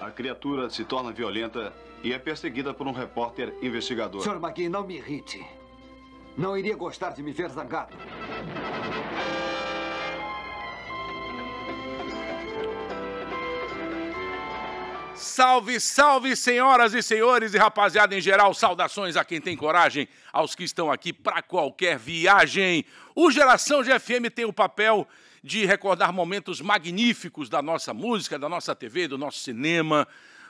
A criatura se torna violenta e é perseguida por um repórter investigador. Sr. Magui, não me irrite. Não iria gostar de me ver zangado. Salve, salve, senhoras e senhores e rapaziada em geral, saudações a quem tem coragem, aos que estão aqui para qualquer viagem. O Geração GFM tem o papel de recordar momentos magníficos da nossa música, da nossa TV, do nosso cinema,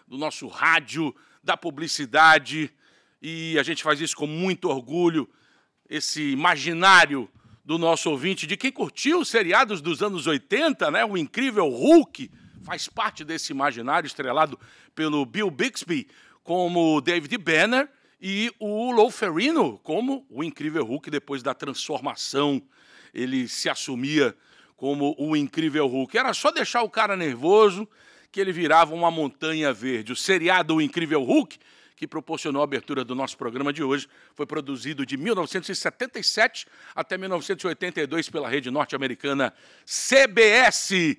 do nosso rádio, da publicidade. E a gente faz isso com muito orgulho, esse imaginário do nosso ouvinte, de quem curtiu os seriados dos anos 80, né? o incrível Hulk, faz parte desse imaginário estrelado pelo Bill Bixby como David Banner e o Lou Ferrino como o incrível Hulk depois da transformação. Ele se assumia como o incrível Hulk. Era só deixar o cara nervoso que ele virava uma montanha verde. O seriado O Incrível Hulk, que proporcionou a abertura do nosso programa de hoje, foi produzido de 1977 até 1982 pela rede norte-americana CBS.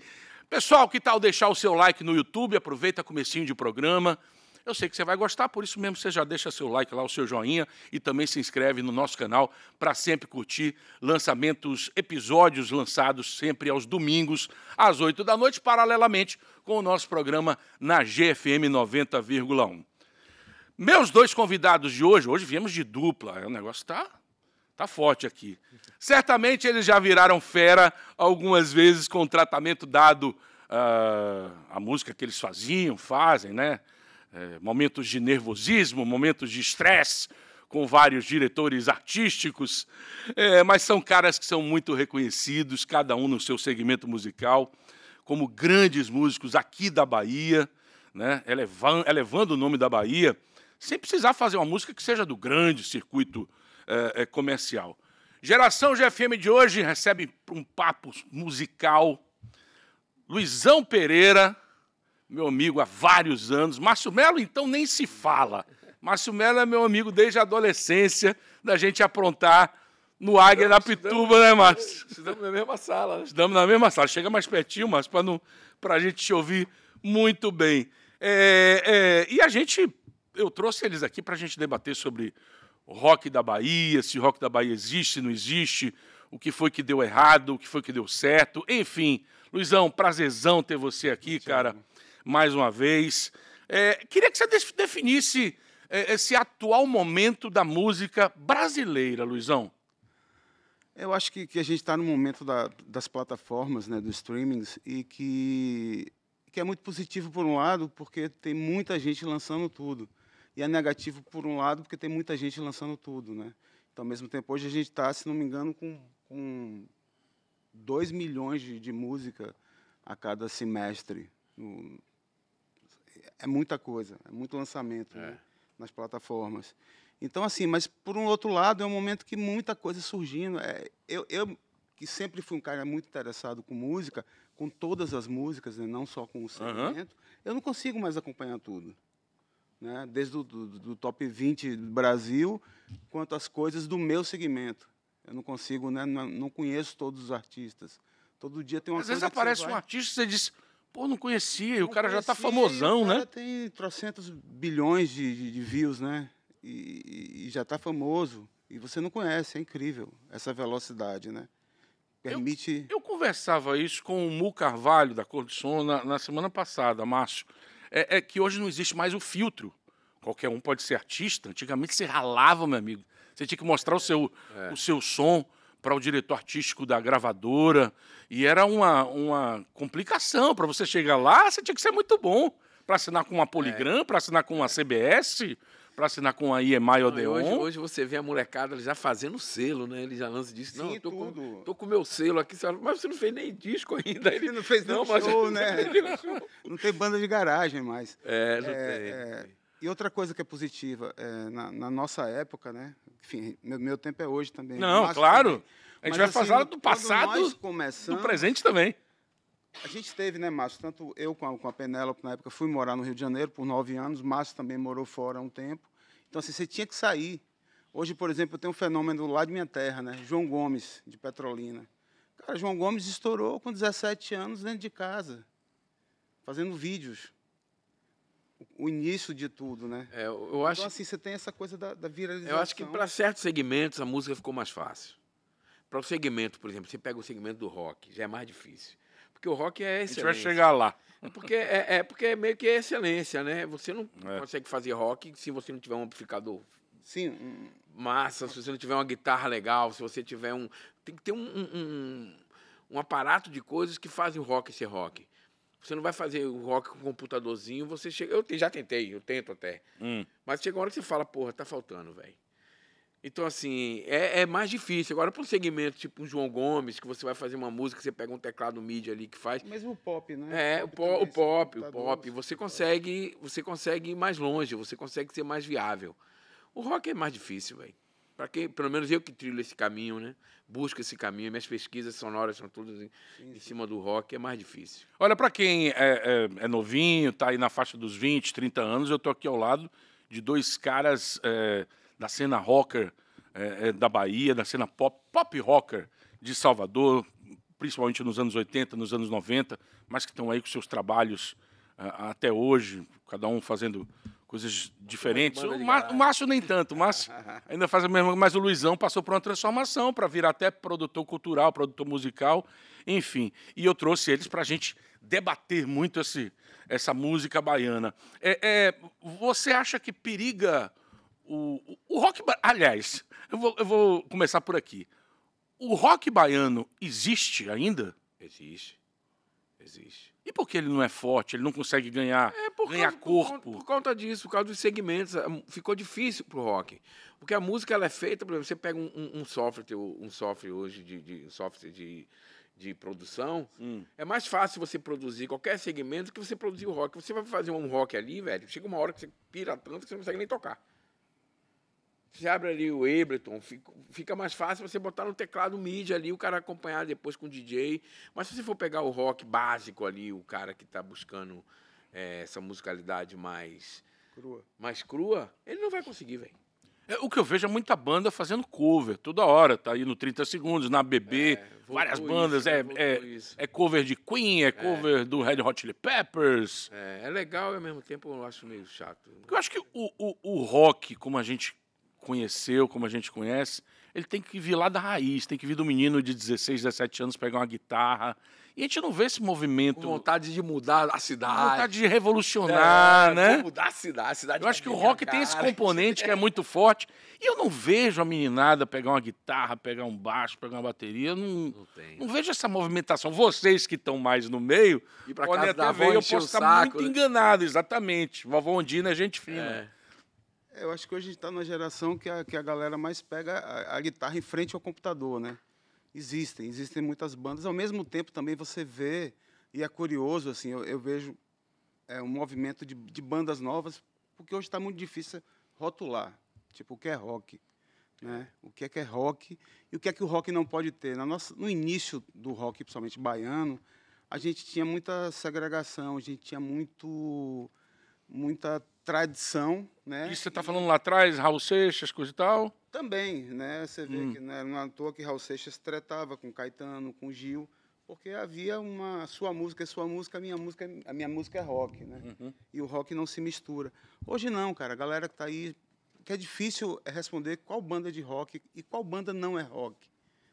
Pessoal, que tal deixar o seu like no YouTube? Aproveita comecinho de programa eu sei que você vai gostar, por isso mesmo você já deixa seu like lá, o seu joinha e também se inscreve no nosso canal para sempre curtir lançamentos, episódios lançados sempre aos domingos, às 8 da noite, paralelamente com o nosso programa na GFM 90,1. Meus dois convidados de hoje, hoje viemos de dupla, é, o negócio tá, tá forte aqui. Certamente eles já viraram fera algumas vezes com o tratamento dado uh, ah, à música que eles faziam, fazem, né? é, momentos de nervosismo, momentos de estresse com vários diretores artísticos, é, mas são caras que são muito reconhecidos, cada um no seu segmento musical, como grandes músicos aqui da Bahia, né, elevando, elevando o nome da Bahia, sem precisar fazer uma música que seja do grande circuito é, é comercial. Geração GFM de hoje recebe um papo musical. Luizão Pereira, meu amigo há vários anos. Márcio Melo, então, nem se fala. Márcio Melo é meu amigo desde a adolescência, da gente aprontar no Águia da Pituba, né, Márcio? Estamos na mesma sala. Né? Estamos na mesma sala. Chega mais pertinho, Márcio, para a gente te ouvir muito bem. É, é, e a gente, eu trouxe eles aqui para a gente debater sobre rock da Bahia, se rock da Bahia existe, não existe, o que foi que deu errado, o que foi que deu certo, enfim. Luizão, prazerzão ter você aqui, Sim. cara mais uma vez. É, queria que você definisse é, esse atual momento da música brasileira, Luizão. Eu acho que, que a gente está no momento da, das plataformas, né, dos streamings, e que, que é muito positivo por um lado, porque tem muita gente lançando tudo, e é negativo por um lado, porque tem muita gente lançando tudo, né? Então, ao mesmo tempo, hoje a gente está, se não me engano, com, com 2 milhões de, de música a cada semestre no, é muita coisa, é muito lançamento é. Né, nas plataformas. Então, assim, mas por um outro lado, é um momento que muita coisa surgindo. É, eu, eu, que sempre fui um cara muito interessado com música, com todas as músicas, né, não só com o segmento, uhum. eu não consigo mais acompanhar tudo. Né? Desde o do, do, top 20 do Brasil, quanto às coisas do meu segmento. Eu não consigo, né, não, não conheço todos os artistas. Todo dia tem uma Às vezes aparece um artista e você diz Pô, não conhecia, e o cara já tá famosão, né? tem trocentos bilhões de, de, de views, né? E, e, já tá famoso. E você não conhece, é incrível essa velocidade, né? Permite. Eu, eu conversava isso com o Mu Carvalho, da Cor do Som, na, na semana passada, Márcio. É, é, que hoje não existe mais o filtro. Qualquer um pode ser artista. Antigamente você ralava, meu amigo. Você tinha que mostrar o seu, é. o seu som para o diretor artístico da gravadora. E era uma, uma complicação. Para você chegar lá, você tinha que ser muito bom. Para assinar com uma Poligram, é. para assinar com uma CBS, para assinar com a IEMAI Odeon. Hoje, hoje você vê a molecada já fazendo selo, né? Ele já lança disco. não, eu tô tudo. com, tô com meu selo aqui. Mas você não fez nem disco ainda. Ele não fez não, show, mas... né? não tem banda de garagem mais. É, não é, tem. É... E outra coisa que é positiva, é, na, na, nossa época, né? Enfim, meu, meu tempo é hoje também. Não, claro. Também. A gente Mas, vai assim, falar do passado, do presente também. A gente teve, né, Márcio? Tanto eu com a, com a Penélope, na época, fui morar no Rio de Janeiro por nove anos. Márcio também morou fora um tempo. Então, assim, você tinha que sair. Hoje, por exemplo, eu tenho um fenômeno lá de minha terra, né? João Gomes, de Petrolina. Cara, João Gomes estourou com 17 anos dentro de casa, fazendo vídeos o início de tudo, né? É, eu, acho então, assim, você tem essa coisa da, da viralização. Eu acho que para certos segmentos a música ficou mais fácil. Para o segmento, por exemplo, você pega o segmento do rock, já é mais difícil. Porque o rock é excelência. A gente vai chegar lá. É porque é, é porque é meio que é excelência, né? Você não é. consegue fazer rock se você não tiver um amplificador Sim. massa, se você não tiver uma guitarra legal, se você tiver um... Tem que ter um, um, um, aparato de coisas que fazem o rock ser rock. Você não vai fazer o rock com um computadorzinho, você chega. Eu já tentei, eu tento até. Hum. Mas chega uma hora que você fala, porra, tá faltando, velho. Então, assim, é, é, mais difícil. Agora, para um segmento tipo o João Gomes, que você vai fazer uma música, você pega um teclado mídia ali que faz. Mesmo o pop, né? É, o pop, o pop, o pop. Você consegue, você consegue ir mais longe, você consegue ser mais viável. O rock é mais difícil, velho para quem, pelo menos eu que trilho esse caminho, né? Busco esse caminho. Minhas pesquisas sonoras são todas em, sim, sim. em cima do rock, é mais difícil. Olha, para quem é, é, é novinho, está aí na faixa dos 20, 30 anos, eu estou aqui ao lado de dois caras é, da cena rocker é, é, da Bahia, da cena pop, pop rocker de Salvador, principalmente nos anos 80, nos anos 90, mas que estão aí com seus trabalhos até hoje, cada um fazendo coisas diferentes. O, o, Márcio nem tanto, o Márcio ainda faz a mesma, mas o Luizão passou por uma transformação para vir até produtor cultural, produtor musical, enfim. E eu trouxe eles para a gente debater muito esse, essa música baiana. É, é, você acha que periga o, o rock? Aliás, eu vou, eu vou começar por aqui. O rock baiano existe ainda? Existe. Existe. E por que ele não é forte? Ele não consegue ganhar, é por ganhar causa, corpo? Por, por, conta disso, por causa dos segmentos. É, ficou difícil pro rock. Porque a música ela é feita, por exemplo, você pega um, um, um software, um software hoje de, de um software de, de produção, hum. é mais fácil você produzir qualquer segmento que você produzir o rock. Você vai fazer um rock ali, velho, chega uma hora que você pira tanto que você não consegue nem tocar. Você abre ali o Ableton, fica mais fácil você botar no teclado mídia ali, o cara acompanhar depois com o DJ. Mas se você for pegar o rock básico ali, o cara que está buscando é, essa musicalidade mais crua. mais crua, ele não vai conseguir, velho. É, o que eu vejo é muita banda fazendo cover toda hora, tá aí no 30 segundos, na BB, é, várias bandas, é, é, é, cover de Queen, é, é cover do Red Hot Chili Peppers. É, é, legal e ao mesmo tempo eu acho meio chato. Porque eu acho que o, o, o rock, como a gente conheceu, como a gente conhece, ele tem que vir lá da raiz, tem que vir do menino de 16, 17 anos pegar uma guitarra. E a gente não vê esse movimento. Com vontade de mudar a cidade. Vontade de revolucionar, é, né? Mudar a cidade. A cidade eu acho que o rock cara. tem esse componente que é muito forte. E eu não vejo a meninada pegar uma guitarra, pegar um baixo, pegar uma bateria. Eu não, não, não vejo essa movimentação. Vocês que estão mais no meio, podem até ver. Eu posso estar saco, muito né? enganado, exatamente. Vovó Ondina é gente fina. É. Eu acho que hoje a gente está numa geração que a, que a galera mais pega a, a guitarra em frente ao computador, né? Existem, existem muitas bandas. Ao mesmo tempo, também você vê, e é curioso, assim, eu, eu vejo é, um movimento de, de bandas novas, porque hoje está muito difícil rotular, tipo, o que é rock, né? O que é que é rock e o que é que o rock não pode ter. Na nossa, no início do rock, principalmente baiano, a gente tinha muita segregação, a gente tinha muito muita tradição. Né? Isso você está falando lá atrás, Raul Seixas, coisa e tal? Também, né? Você vê hum. que né, não é à toa que Raul Seixas tretava com Caetano, com Gil, porque havia uma sua música, é sua música, a minha música, a minha música é rock, né? Uhum. E o rock não se mistura. Hoje não, cara. A galera que está aí que é difícil responder qual banda de rock e qual banda não é rock,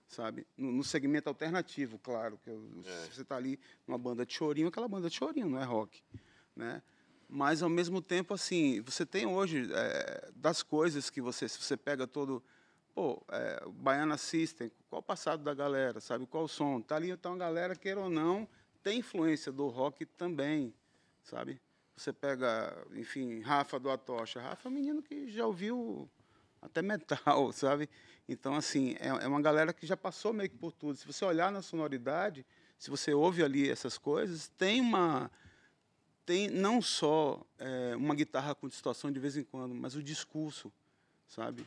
sabe? No, no segmento alternativo, claro, que eu, é. você está ali numa banda de chorinho, aquela banda de chorinho não é rock, né? mas ao mesmo tempo assim você tem hoje é, das coisas que você se você pega todo pô é, baiana system qual o passado da galera sabe qual o som tá ali então tá a galera queira ou não tem influência do rock também sabe você pega enfim Rafa do Atocha Rafa é um menino que já ouviu até metal sabe então assim é, é uma galera que já passou meio que por tudo se você olhar na sonoridade se você ouve ali essas coisas tem uma tem não só é, uma guitarra com distorção de vez em quando, mas o discurso, sabe?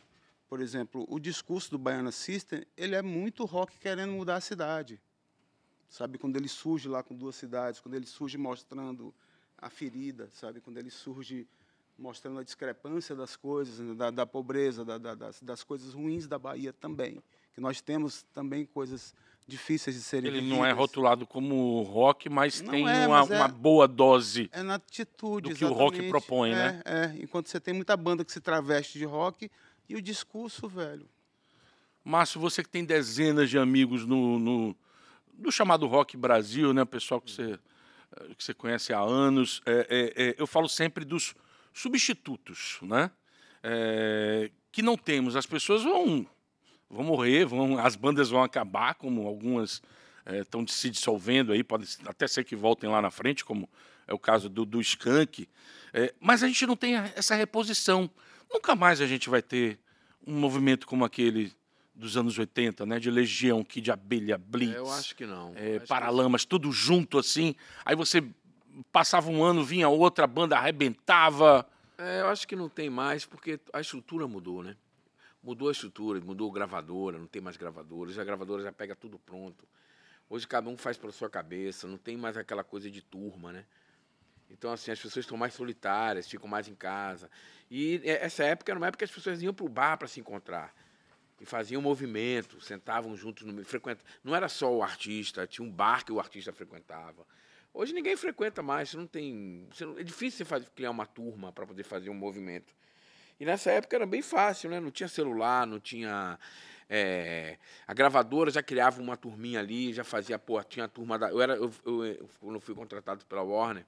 Por exemplo, o discurso do Baiana System, ele é muito rock querendo mudar a cidade. Sabe, quando ele surge lá com duas cidades, quando ele surge mostrando a ferida, sabe, quando ele surge mostrando a discrepância das coisas, né? da, da, pobreza, da, da, das, das coisas ruins da Bahia também, que nós temos também coisas difíceis de serem Ele vividas. não é rotulado como rock, mas não tem é, uma, mas é, uma, boa dose. É na atitude, do que o rock propõe, né? é, né? É, enquanto você tem muita banda que se traveste de rock e o discurso, velho. Márcio, você que tem dezenas de amigos no, no, no chamado Rock Brasil, né? O pessoal que você, eh, que você conhece há anos. É, é, é, eu falo sempre dos substitutos, né? que não temos. As pessoas vão vão morrer, vão, as bandas vão acabar, como algumas estão eh, é, se dissolvendo aí, pode até ser que voltem lá na frente, como é o caso do, do Skank. É, eh, mas a gente não tem essa reposição. Nunca mais a gente vai ter um movimento como aquele dos anos 80, né? De Legião, que de Abelha, Blitz. É, eu acho que não. É, Paralamas, que... tudo junto assim. Aí você passava um ano, vinha outra, a banda arrebentava. É, eu acho que não tem mais, porque a estrutura mudou, né? Mudou a estrutura, mudou gravadora, não tem mais gravadora. Hoje a gravadora já pega tudo pronto. Hoje cada um faz pela sua cabeça, não tem mais aquela coisa de turma, né? Então, assim, as pessoas estão mais solitárias, ficam mais em casa. E é, essa época era uma época que as pessoas iam para o bar para se encontrar. E faziam movimento, sentavam juntos, no, frequenta. Não era só o artista, tinha um bar que o artista frequentava. Hoje ninguém frequenta mais, não tem. Não, é difícil você fazer, criar uma turma para poder fazer um movimento. E nessa época era bem fácil, né? Não tinha celular, não tinha. É, a gravadora já criava uma turminha ali, já fazia, pô, tinha a turma da. Eu era, eu, eu, eu quando fui contratado pela Warner,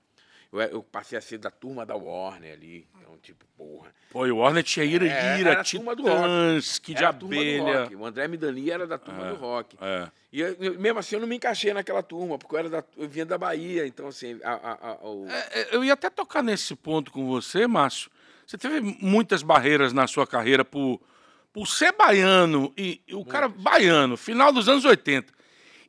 eu, eu, passei a ser da turma da Warner ali. Então, tipo, porra. Pô, e o Warner tinha Ira, é, Ira, era Titãs, do rock. que de abelha. O André Midani era da turma é, do rock. É. E eu, mesmo assim eu não me encaixei naquela turma, porque eu, era da, eu vinha da Bahia, então assim... A, a, a, o... é, é eu ia até tocar nesse ponto com você, Márcio, você teve muitas barreiras na sua carreira por, por ser baiano, e, e o cara baiano, final dos anos 80,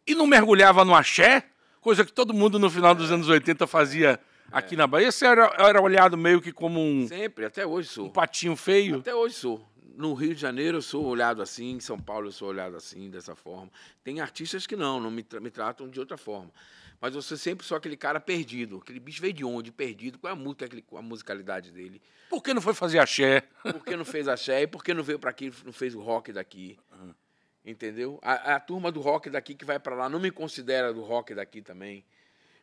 e não mergulhava no axé, coisa que todo mundo no final dos é. anos 80 fazia é. aqui na Bahia. Você era, era olhado meio que como um. Sempre, até hoje sou. Um patinho feio? Até hoje sou. No Rio de Janeiro eu sou olhado assim, em São Paulo eu sou olhado assim, dessa forma. Tem artistas que não, não me, tra me tratam de outra forma mas você sempre só aquele cara perdido. Aquele bicho veio de onde? Perdido. Qual é a, música, é a musicalidade dele? Por que não foi fazer axé? Por que não fez axé? E por que não veio para aqui, não fez o rock daqui? Uhum. Entendeu? A, a, turma do rock daqui que vai para lá não me considera do rock daqui também.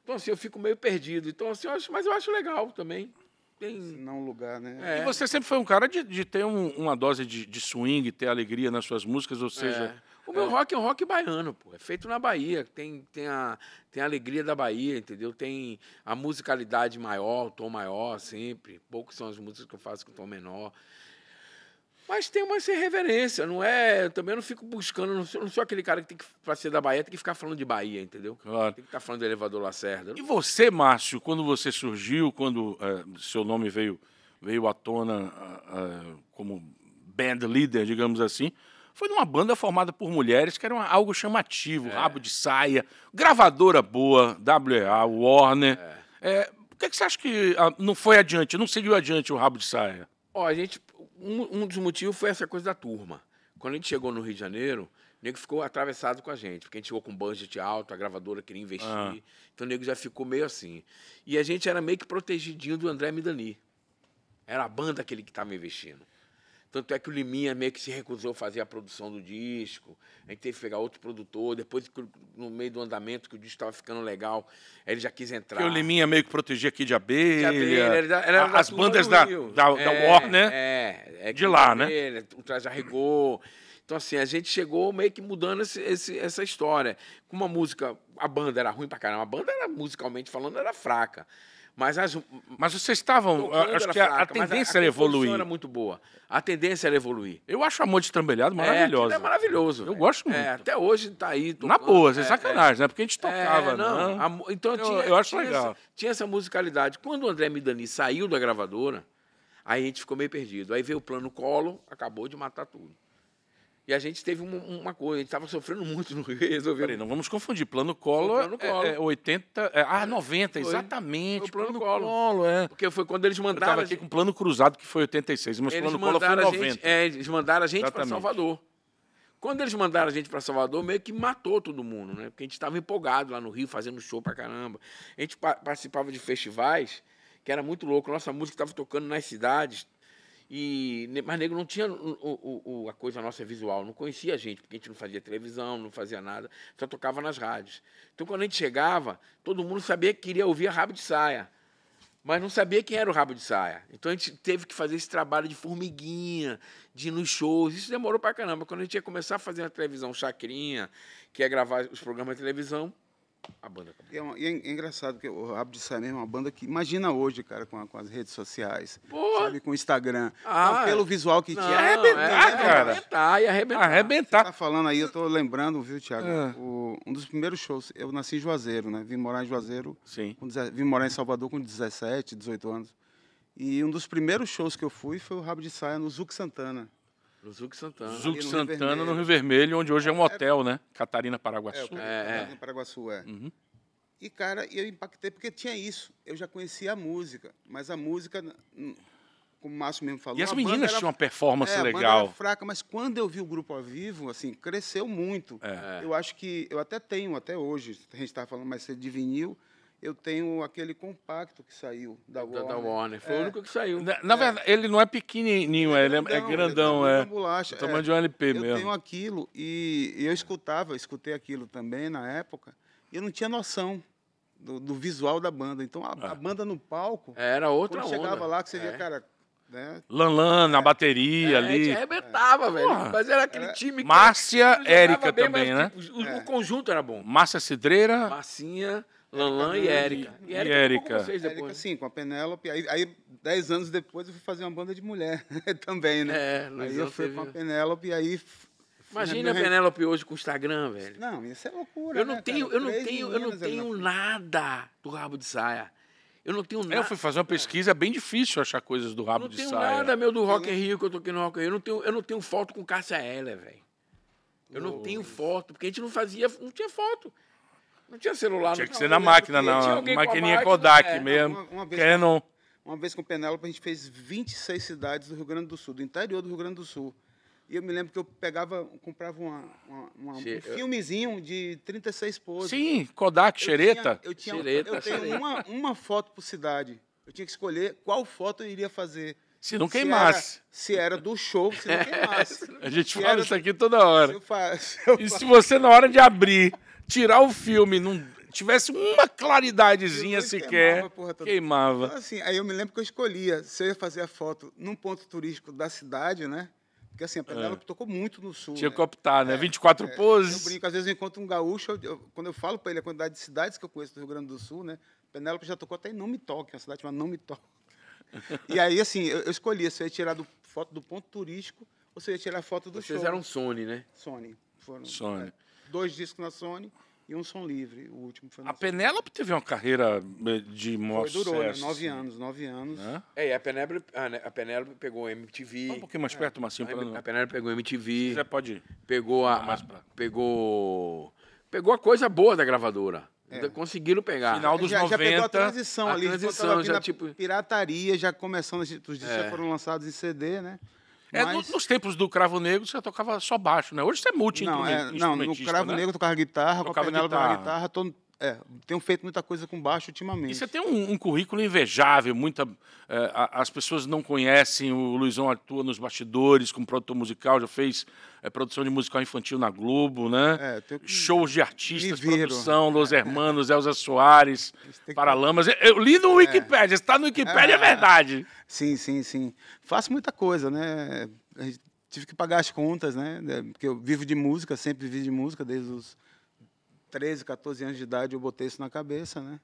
Então, assim, eu fico meio perdido. Então, assim, eu acho, mas eu acho legal também. Tem... Não é lugar, né? É. E você sempre foi um cara de, de ter um, uma dose de, de swing, ter alegria nas suas músicas, ou é. seja, é o meu é. rock é um rock baiano, pô. É feito na Bahia. Tem, tem, a, tem a alegria da Bahia, entendeu? Tem a musicalidade maior, o tom maior, sempre. Poucos são as músicas que eu faço com tom menor. Mas tem uma sem reverência, não é? Eu também não fico buscando, não sou, não sou aquele cara que tem que, pra ser da Bahia, tem que ficar falando de Bahia, entendeu? Claro. Tem que estar tá falando do elevador Lacerda. E você, Márcio, quando você surgiu, quando é, seu nome veio, veio à tona como band leader, digamos assim, foi numa banda formada por mulheres que era uma, algo chamativo, é. rabo de saia, gravadora boa, WA, Warner. É. É, por que, é que, você acha que a, ah, não foi adiante, não seguiu adiante o rabo de saia? Ó, a gente, um, um, dos motivos foi essa coisa da turma. Quando a gente chegou no Rio de Janeiro, o nego ficou atravessado com a gente, porque a gente chegou com um budget alto, a gravadora queria investir. Ah. Então o nego já ficou meio assim. E a gente era meio que protegidinho do André Midani. Era a banda aquele que estava investindo. Tanto é que o Liminha meio que se recusou a fazer a produção do disco. A gente teve que pegar outro produtor. Depois, no meio do andamento, que o disco estava ficando legal, ele já quis entrar. Porque o Liminha meio que protegia aqui de abelha. De abelha era era as bandas da, da, é, da Warner. Né? É, é, de lá, abelha, né? O Traje Arregou. Então, assim, a gente chegou meio que mudando esse, esse, essa história. Com uma música, a banda era ruim pra caramba. A banda era, musicalmente falando, era fraca. Mas, as, mas vocês estavam. Acho que fraca, a, tendência a, a era evoluir. era muito boa. A tendência era evoluir. Eu acho Amor de Trambelhado é, maravilhoso. É, é maravilhoso. Eu é. gosto muito. É, até hoje tá aí. Na boa, é, sacanagem, é. né? Porque a gente é, tocava, não. não. Né? A, então eu, tinha, eu acho tinha legal. Essa, tinha essa musicalidade. Quando o André Midani saiu da gravadora, aí a gente ficou meio perdido. Aí veio o plano colo, acabou de matar tudo. E a gente teve uma, uma coisa, a gente estava sofrendo muito no Rio resolveu. Peraí, não vamos confundir. Plano Collor, plano Collor. É, é 80. É, ah, 90, foi. exatamente. Foi o plano, plano Collor. Collor. é. Porque foi quando eles mandaram. estava aqui gente... com plano cruzado, que foi 86, mas eles plano Collor foi 90. Gente, é, eles mandaram a gente para Salvador. Quando eles mandaram a gente para Salvador, meio que matou todo mundo, né? Porque a gente estava empolgado lá no Rio, fazendo show para caramba. A gente participava de festivais, que era muito louco. Nossa música estava tocando nas cidades e, mas negro não tinha o, o, a coisa nossa visual, não conhecia a gente, porque a gente não fazia televisão, não fazia nada, só tocava nas rádios. Então, quando a gente chegava, todo mundo sabia que queria ouvir Rabo de Saia, mas não sabia quem era o Rabo de Saia. Então, a gente teve que fazer esse trabalho de formiguinha, de ir nos shows. Isso demorou para caramba. Quando a gente ia começar a fazer a televisão Chacrinha, que é gravar os programas de televisão, a banda acabou. E é, uma, e é, é engraçado que o Rabo de Saia mesmo é uma banda que imagina hoje, cara, com, a, com as redes sociais, Porra. sabe, com o Instagram. Ah, pelo visual que não, tinha. É arrebentar, é, cara. Arrebentar e arrebentar. Arrebentar. Você tá falando aí, eu tô lembrando, viu, Tiago? É. Ah. Um dos primeiros shows, eu nasci em Juazeiro, né? Vim morar em Juazeiro. Sim. Com, vim morar em Salvador com 17, 18 anos. E um dos primeiros shows que eu fui foi o Rabo de Saia no Zuc Santana. No Zuc Santana. Zuc Santana, Rio no Rio Vermelho, onde hoje é um é, é hotel, né? Catarina Paraguaçu. É, é, Catarina Paraguaçu, é. Uhum. E, cara, eu impactei porque tinha isso. Eu já conhecia a música, mas a música, como o Márcio mesmo falou... E as meninas tinham uma performance é, legal. era fraca, mas quando eu vi o grupo ao vivo, assim, cresceu muito. É. Eu acho que... Eu até tenho, até hoje, a gente estava falando mais cedo de vinil eu tenho aquele compacto que saiu da Warner. Da, da Warner. Foi é. o único que saiu. Na, na é. verdade, ele não é pequenininho, ele é, grandão, é grandão. É, é. bolacha. É. O de um LP eu mesmo. Eu tenho aquilo e, eu escutava, eu escutei aquilo também na época, e eu não tinha noção. Do, do visual da banda. Então, a, a ah. banda no palco... É, era outra quando onda. chegava lá, que você via, cara, né? Lan Lan na é. bateria é, ali. A arrebentava, é. velho. Mas era aquele time que. Márcia, Érica também, bem, né? Tipo, o, o, conjunto era bom. Márcia Cidreira. Marcinha. Lanlan e Érica. E Érica. sim, com a Penélope. Aí, aí, dez anos depois, eu fui fazer uma banda de mulher também, né? É, Luizão aí eu fui com a Penélope e aí Imagina a Penélope hoje com o Instagram, velho. Não, isso é loucura. Eu né, não né, tenho, eu não tenho, eu não tenho nada do rabo de saia. Eu não tenho é, nada. Eu fui fazer uma pesquisa, é bem difícil achar coisas do rabo de saia. Eu Não tenho nada, meu, do Rock and Rio, que eu tô aqui no Rock and Rio. Eu não tenho, eu não tenho foto com Cássia Heller, velho. Eu não tenho foto, porque a gente não fazia, não tinha foto. Não tinha celular, Tinha que ser na máquina, na maquininha Kodak é. mesmo. Uma, uma vez Com, uma vez com Penélope, a gente fez 26 cidades do Rio Grande do Sul, do interior do Rio Grande do Sul. E eu me lembro que eu pegava, comprava uma, uma, uma um filmezinho de 36 poses. Sim, Kodak, eu xereta. Tinha, eu, tinha, xereta, eu xereta. Uma, uma foto por cidade. Eu tinha que escolher qual foto eu iria fazer. Se não queimasse. Se era, se era do show, se não queimasse. a gente se fala era, isso aqui toda hora. Se eu faço. se eu e se você, na hora de abrir, tirar o filme não tivesse uma claridadezinha sequer, queimava. Porra, queimava. Então, assim, aí eu me lembro que eu escolhia se eu ia fazer a foto num ponto turístico da cidade, né? Porque assim, a Penélope é. tocou muito no sul. Tinha né? que optar, né? É, 24 é, poses. Eu brinco, às vezes eu encontro um gaúcho, eu, eu, quando eu falo para ele a quantidade de cidades que eu conheço do Rio Grande do Sul, né? Penélope já tocou até em Não Me Toque, uma cidade chamada Não Me Toque. e aí, assim, eu, eu escolhia se eu ia tirar do, foto do ponto turístico ou se eu ia tirar foto do Vocês show. Vocês eram Sony, né? Sony. Foram, Sony. É dois discos na Sony e um som livre. O último foi A Penélope teve uma carreira eh, de maior durou, Né? Nove anos, nove anos. Né? É, e a Penélope, a né, Penélope pegou MTV. um pouquinho mais perto, é. Marcinho. A, a Penélope pegou MTV. Você pode ir. Pegou tá a, pegou, pegou a coisa boa da gravadora. É. Conseguiram pegar. Final dos já, 90. Já pegou a transição a ali. Transição, já, tipo... Pirataria, já começando, os discos é. já foram lançados em CD, né? É, mas... nos tempos do Cravo Negro você tocava só baixo, né? Hoje você é multi Não, é, não no Cravo né? Negro tocava guitarra, tocava com a Penela guitarra, guitarra é, tenho feito muita coisa com baixo ultimamente. E você tem um, um currículo invejável, muita, é, as pessoas não conhecem, o Luizão atua nos bastidores como produtor musical, já fez é, produção de musical infantil na Globo, né? É, tenho... Shows de artistas, produção, é. Los Hermanos, Elza Soares, Paralamas. Que... Eu li no é. Wikipedia, está no Wikipedia, é, ah. verdade. Sim, sim, sim. Faço muita coisa, né? Tive que pagar as contas, né? É, porque eu vivo de música, sempre vivi de música, desde os 13, 14 anos de idade eu botei isso na cabeça, né?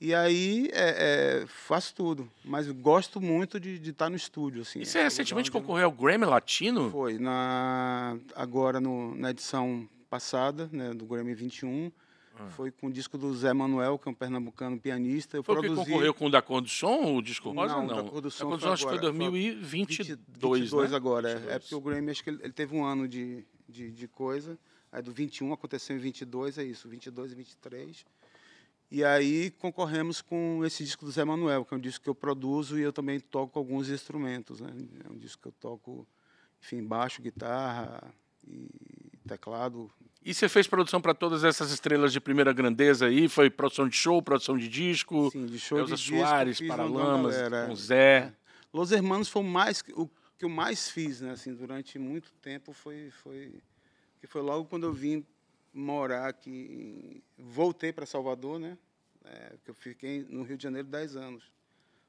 E aí é, é, faço tudo, mas gosto muito de estar tá no estúdio. Assim, e você é, é recentemente onde... concorreu ao Grammy Latino? Foi, na, agora no, na edição passada, né, do Grammy 21. Ah. Foi com o disco do Zé Manuel, que é um pernambucano pianista. Eu Foi produzi... que concorreu com o da Cor do Som, o disco rosa? Não, não. da Cor do Som, da Cor do Som acho que foi 2022, 22 né? agora. 22. É, é porque o Grammy, acho que ele, ele teve um ano de, de, de coisa. Aí do 21 aconteceu em 22, é isso, 22 e 23. E aí concorremos com esse disco do Zé Manuel, que é um disco que eu produzo e eu também toco alguns instrumentos. Né? É um disco que eu toco, enfim, baixo, guitarra e teclado. E você fez produção para todas essas estrelas de primeira grandeza aí? Foi produção de show, produção de disco? Sim, de show Elza de Soares, disco. Paralamas, com Zé. É. Los Hermanos foi mais o que eu mais fiz, né, assim, durante muito tempo foi foi que foi logo quando eu vim morar aqui, voltei para Salvador, né? É, que eu fiquei no Rio de Janeiro 10 anos.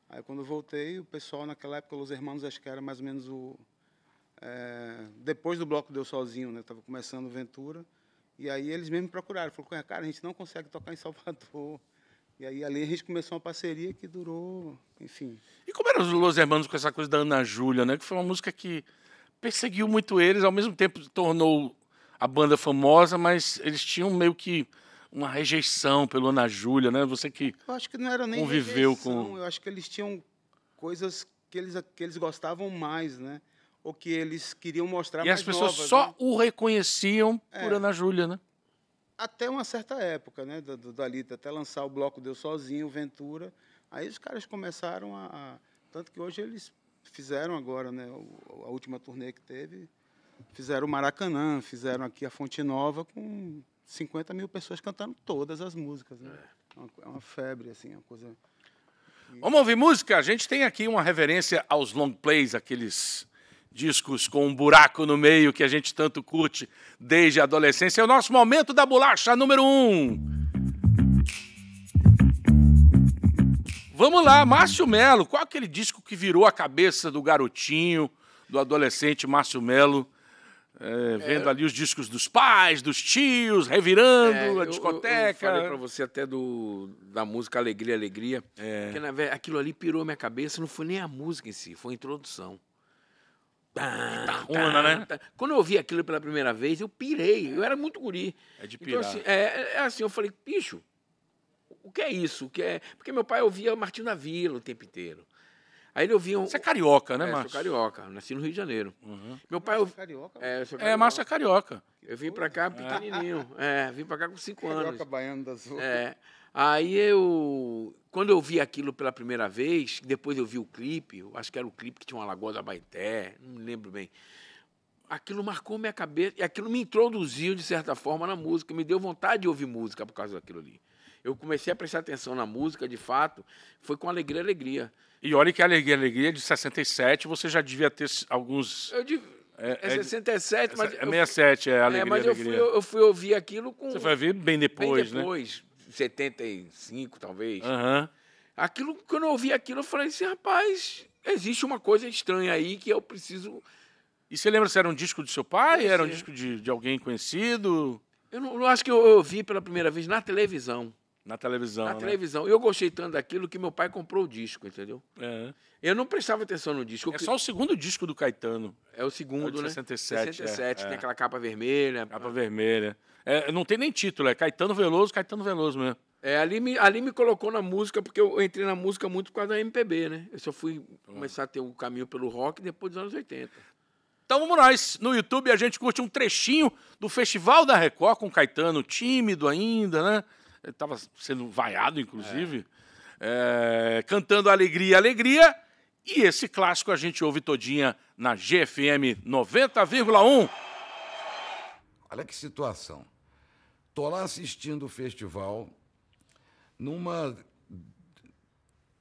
Aí quando voltei, o pessoal naquela época, os irmãos, acho que era mais ou menos o é, depois do bloco deu sozinho, né? Tava começando Ventura. E aí eles mesmo me procuraram, falou: "Cara, a gente não consegue tocar em Salvador". E aí ali a gente começou uma parceria que durou, enfim. E como eram os Los Hermanos com essa coisa da Ana Júlia, né? Que foi uma música que perseguiu muito eles, ao mesmo tempo tornou a banda famosa, mas eles tinham meio que uma rejeição pelo Ana Júlia, né? Você que Eu acho que não era nem conviveu rejeição, com Eu acho que eles tinham coisas que eles que eles gostavam mais, né? Ou que eles queriam mostrar E as pessoas novas, só né? o reconheciam por é. Ana Júlia, né? até uma certa época, né, do, do, até lançar o bloco Deu Sozinho, Ventura. Aí os caras começaram a, a Tanto que hoje eles fizeram agora, né, o, a última turnê que teve, fizeram o Maracanã, fizeram aqui a Fonte Nova com 50 mil pessoas cantando todas as músicas. Né? É. é, uma, é uma febre, assim, uma coisa. Vamos ouvir música? A gente tem aqui uma reverência aos long plays, aqueles discos com um buraco no meio que a gente tanto curte desde a adolescência. É o nosso momento da bolacha número um. Vamos lá, Márcio Melo. Qual é aquele disco que virou a cabeça do garotinho, do adolescente Márcio Melo? É, vendo é, ali os discos dos pais, dos tios, revirando é, a discoteca. Eu, eu falei para você até do, da música Alegria, Alegria. Porque, é. aquilo ali pirou minha cabeça, não foi nem a música em si, foi a introdução. Tá, tá Una, né? Tá. Quando eu ouvi aquilo pela primeira vez, eu pirei. Eu era muito guri. É de então, pirar. Então, assim, é, é, é assim, eu falei, bicho, o que é isso? O que é... Porque meu pai ouvia Martinho da Vila o tempo inteiro. Aí ele ouvia... Um... Você é carioca, né, é, Márcio? sou carioca. Nasci no Rio de Janeiro. Uhum. Meu pai... Márcio é carioca? É, carioca. É, Márcio é carioca. Eu vim pra cá é. pequenininho. É, vim pra cá com cinco carioca anos. Carioca baiano das outras. É. Aí eu. Quando eu vi aquilo pela primeira vez, depois eu vi o clipe, eu acho que era o clipe que tinha uma lagoa da Baité, não me lembro bem. Aquilo marcou minha cabeça, e aquilo me introduziu, de certa forma, na música, me deu vontade de ouvir música por causa daquilo ali. Eu comecei a prestar atenção na música, de fato, foi com alegria, alegria. E olha que alegria, alegria, de 67 você já devia ter alguns. Eu div... É, é 67, é, mas. É 67, eu, é, é alegria. É, mas alegria. Eu, fui, eu, eu fui ouvir aquilo com. Você foi ouvir bem depois, bem depois né? 75, talvez. Uhum. Aquilo, quando eu ouvi aquilo, eu falei assim, rapaz, existe uma coisa estranha aí que eu preciso. E você lembra se era um disco do seu pai? Era um disco de, de alguém conhecido? Eu, não, eu acho que eu ouvi pela primeira vez na televisão. Na televisão. Na né? televisão. Eu gostei tanto daquilo que meu pai comprou o disco, entendeu? É. Eu não prestava atenção no disco. É que... só o segundo disco do Caetano. É o segundo, é de 67, né? 67, é, tem aquela capa vermelha. Capa vermelha. É, não tem nem título, é Caetano Veloso, Caetano Veloso mesmo. É, ali me, ali me colocou na música, porque eu entrei na música muito por causa da MPB, né? Eu só fui começar a ter o um caminho pelo rock depois dos anos 80. Então vamos nós. No YouTube a gente curte um trechinho do Festival da Record com o Caetano, tímido ainda, né? Ele estava sendo vaiado, inclusive. É. É, cantando Alegria, Alegria. E esse clássico a gente ouve todinha na GFM 90,1. Olha que situação. Tô lá assistindo o festival numa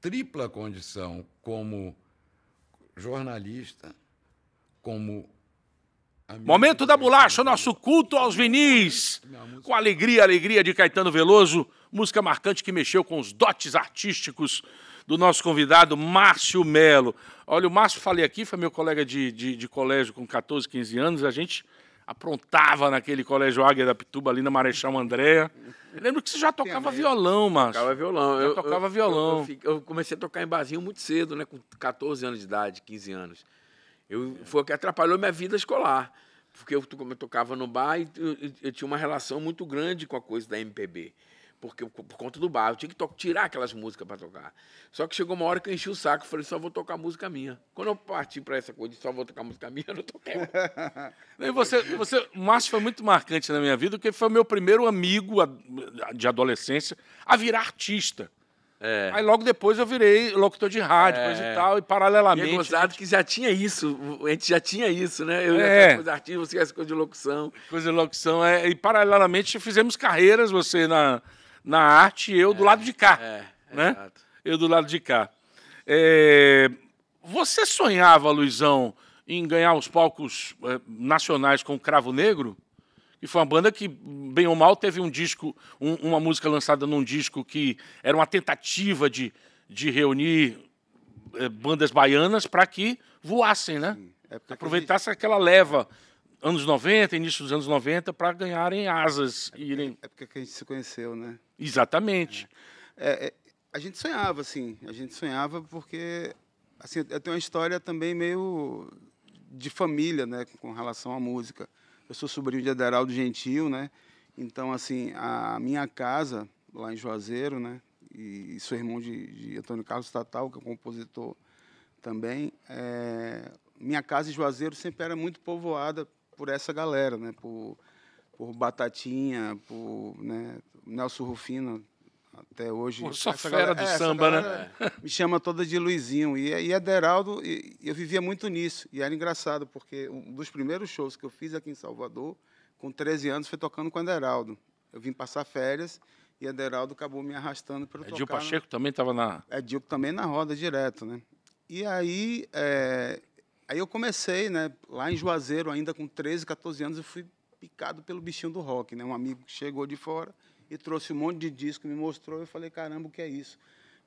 tripla condição como jornalista, como Momento da bolacha, nosso culto aos vinis. Com alegria, alegria de Caetano Veloso, música marcante que mexeu com os dotes artísticos do nosso convidado Márcio Melo. Olha, o Márcio, falei aqui, foi meu colega de, de, de colégio com 14, 15 anos, a gente aprontava naquele colégio Águia da Pituba, ali na Marechal Andréa. Lembro que você já tocava violão, Márcio. Tocava violão. eu, tocava eu, violão. Eu, eu, comecei a tocar em barzinho muito cedo, né? Com 14 anos de idade, 15 anos. Eu, foi o que atrapalhou minha vida escolar. Porque eu, como eu tocava no bar, e eu, eu, eu, tinha uma relação muito grande com a coisa da MPB. Porque, por conta do bar, eu tinha que tirar aquelas músicas para tocar. Só que chegou uma hora que eu enchi o saco e falei, só vou tocar música minha. Quando eu parti para essa coisa de só vou tocar música minha, eu não toquei. e você, você, o Márcio foi muito marcante na minha vida, porque foi meu primeiro amigo de adolescência a virar artista. É. Aí logo depois eu virei locutor de rádio, é. coisa e tal, e paralelamente. E é gente... que já tinha isso, a gente já tinha isso, né? Eu é. já coisa de você essa coisa de locução. Coisa de locução, é. E paralelamente fizemos carreiras, você na, na arte e eu é. do lado de cá. É, né? Exato. Eu do lado de cá. É, você sonhava, Luizão, em ganhar os palcos é, nacionais com o Cravo Negro? E foi uma banda que, bem ou mal, teve um disco, um, uma música lançada num disco que era uma tentativa de, de reunir eh, bandas baianas para que voassem, né? É Aproveitasse gente... aquela leva anos 90, início dos anos 90, para ganharem asas. É, e irem... é porque é a gente se conheceu, né? Exatamente. É. é. É, a gente sonhava, assim. A gente sonhava porque assim, eu tenho uma história também meio de família, né, com relação à música eu sou sobrinho de Aderaldo Gentil, né? Então, assim, a minha casa lá em Juazeiro, né? E, e sou irmão de, de, Antônio Carlos Tatal, que é um compositor também. É, minha casa em Juazeiro sempre era muito povoada por essa galera, né? Por, por Batatinha, por né? Nelson Rufino, até hoje. Pô, só fera galera, do é, samba, né? Me chama toda de Luizinho. E, e Aderaldo, e, eu vivia muito nisso. E era engraçado, porque um dos primeiros shows que eu fiz aqui em Salvador, com 13 anos, foi tocando com Aderaldo. Eu vim passar férias e Aderaldo acabou me arrastando para é tocar. Edil Pacheco também estava na. É, Edil também na roda direto, né? E aí, é... aí eu comecei, né? Lá em Juazeiro, ainda com 13, 14 anos, eu fui picado pelo bichinho do rock, né? Um amigo que chegou de fora e trouxe um monte de disco, me mostrou, eu falei, caramba, o que é isso?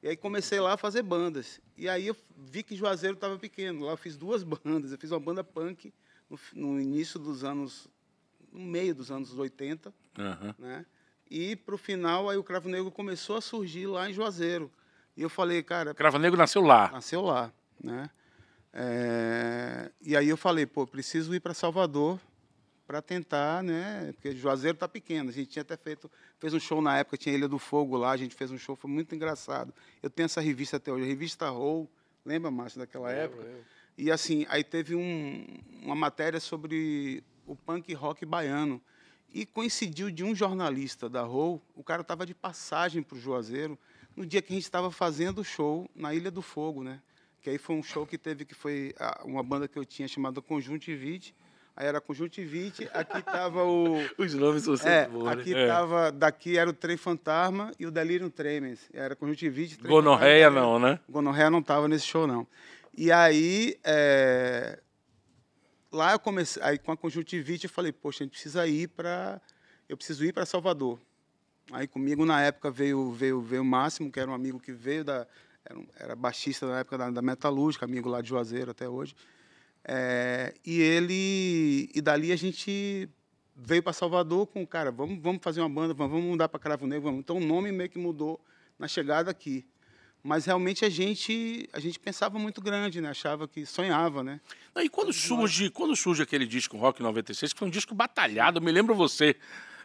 E aí comecei lá a fazer bandas. E aí eu vi que Juazeiro estava pequeno. Lá eu fiz duas bandas. Eu fiz uma banda punk no, no início dos anos... No meio dos anos 80, uhum. né? E para o final, aí o Cravo Negro começou a surgir lá em Juazeiro. E eu falei, cara... Cravo Negro nasceu lá. Nasceu lá, né? É... E aí eu falei, pô, preciso ir para Salvador para tentar, né? Porque Juazeiro está pequeno. A gente tinha até feito, fez um show na época, tinha Ilha do Fogo lá, a gente fez um show, foi muito engraçado. Eu tenho essa revista até hoje, a revista Roll, lembra, Márcio, daquela eu, época? E assim, aí teve um, uma matéria sobre o punk rock baiano. E coincidiu de um jornalista da Roll, o cara estava de passagem para o Juazeiro, no dia que a gente estava fazendo o show na Ilha do Fogo, né? Que aí foi um show que teve, que foi ah, uma banda que eu tinha chamada Conjunto Vite aí era conjuntivite, aqui tava o... Os nomes são sempre é, bons, né? Aqui é. tava, daqui era o trem fantasma e o delírio tremens, era conjuntivite... Gonorreia fantasma, não, né? Gonorreia não tava nesse show, não. E aí, é... lá eu comecei, aí com a conjuntivite eu falei, poxa, a gente precisa ir para... Eu preciso ir para Salvador. Aí comigo na época veio veio veio o Máximo, que era um amigo que veio da era, era baixista na época da, da Metalúrgica, amigo lá de Juazeiro até hoje. É, e ele e dali a gente veio para Salvador com cara, vamos, vamos fazer uma banda, vamos, vamos mudar para Cravo Negro, vamos. Então o nome meio que mudou na chegada aqui. Mas realmente a gente a gente pensava muito grande, né? Achava que sonhava, né? Não, e quando surge, quando surge aquele disco Rock 96, que foi um disco batalhado, me lembro você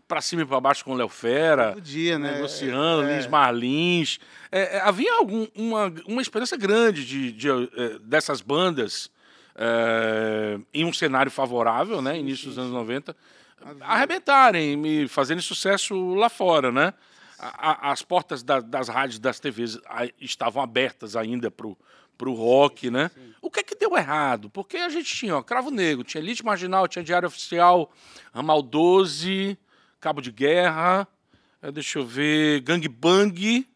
para cima e para baixo com o Léo Fera. Todo dia, né? né? Luciano, é. Lins Marlins. É, é, havia algum, uma, uma experiência grande de, de, é, dessas bandas é, em um cenário favorável, né, início dos anos 90, arrebentarem e fazerem sucesso lá fora, né? A, a, as portas da, das rádios, das TVs a, estavam abertas ainda para o rock, né? O que é que deu errado? Porque a gente tinha ó, Cravo Negro, tinha Elite Marginal, tinha Diário Oficial, Ramal 12, Cabo de Guerra, eh, deixa eu ver, Gang Bang,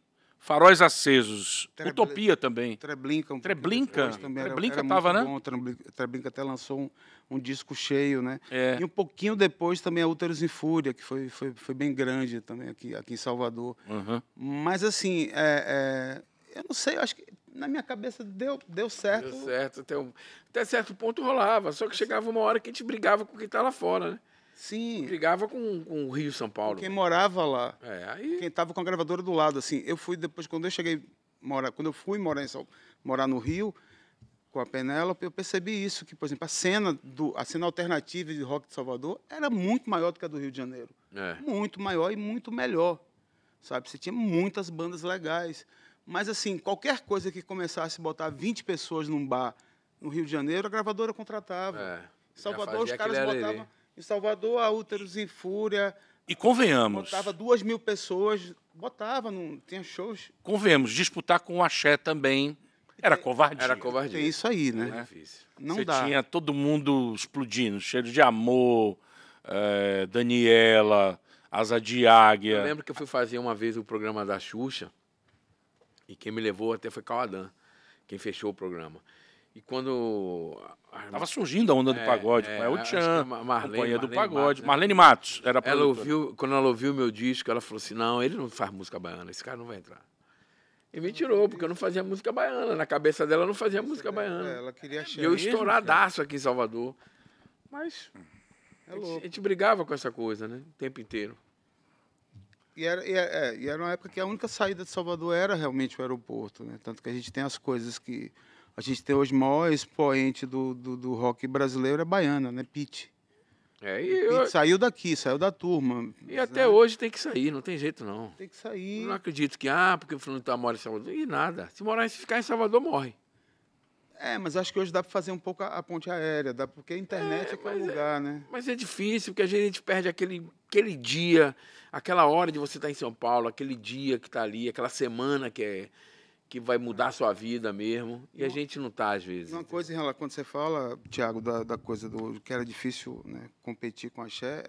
Faróis Acesos, Utopia também. Treblinka. Um Treblinka? Também Treblinka estava, né? Bom. Treblinka até lançou um, um disco cheio, né? É. E um pouquinho depois também a Úteros em Fúria, que foi, foi, foi bem grande também aqui, aqui em Salvador. Uhum. Mas, assim, é, é, eu não sei, eu acho que na minha cabeça deu, deu certo. Deu certo. Até, um, até certo ponto rolava, só que chegava uma hora que a gente brigava com quem estava tá lá fora, né? Sim. Brigava com, com o Rio São Paulo. Quem morava lá. É, aí... Quem estava com a gravadora do lado, assim. Eu fui depois, quando eu cheguei morar, quando eu fui morar, em, morar no Rio com a Penélope, eu percebi isso, que, por exemplo, a cena, do, a cena alternativa de rock de Salvador era muito maior do que a do Rio de Janeiro. É. Muito maior e muito melhor. Sabe? Você tinha muitas bandas legais. Mas, assim, qualquer coisa que começasse a botar 20 pessoas num bar no Rio de Janeiro, a gravadora contratava. É. Salvador, os caras botavam. Em Salvador, a Úteros em Fúria. E convenhamos. Botava duas mil pessoas, botava, não tinha shows. Convenhamos, disputar com o axé também. Era covardia. Era covardia. Tem isso aí, né? Não, é difícil. não Você dá. Você tinha todo mundo explodindo, cheiro de amor, é, Daniela, Asa de Águia. Eu lembro que eu fui fazer uma vez o programa da Xuxa e quem me levou até foi Caladã quem fechou o programa. E quando. Tava surgindo a onda do é, pagode, é, é, o Tchan, companhia do pagode. Matos, né? Marlene Matos era ela ouviu Quando ela ouviu meu disco, ela falou assim: não, ele não faz música baiana, esse cara não vai entrar. E me tirou, porque eu não fazia música baiana. Na cabeça dela eu não fazia música é, baiana. É, ela queria achar. E eu mesmo, estouradaço cara. aqui em Salvador. Mas. É a, gente, a, gente, brigava com essa coisa, né? O tempo inteiro. E era, e, era, e era uma época que a única saída de Salvador era realmente o aeroporto, né? Tanto que a gente tem as coisas que a gente tem hoje o maior expoente do, do, do rock brasileiro é baiana, né? Pete. É, e Pete eu... saiu daqui, saiu da turma. E até hoje tem que sair, não tem jeito não. Tem que sair. Não acredito que, ah, porque o fulano tá mora em Salvador. E nada. Se morar, se ficar em Salvador, morre. É, mas acho que hoje dá para fazer um pouco a, a, ponte aérea, dá, porque a internet é, é que é o é- lugar, é, né? Mas é difícil, porque a gente perde aquele, aquele dia, aquela hora de você estar tá em São Paulo, aquele dia que está ali, aquela semana que é que vai mudar a sua vida mesmo. E a gente não está, às vezes. Uma coisa em relação, quando você fala, Tiago, da, da, coisa do que era difícil né, competir com a Xé,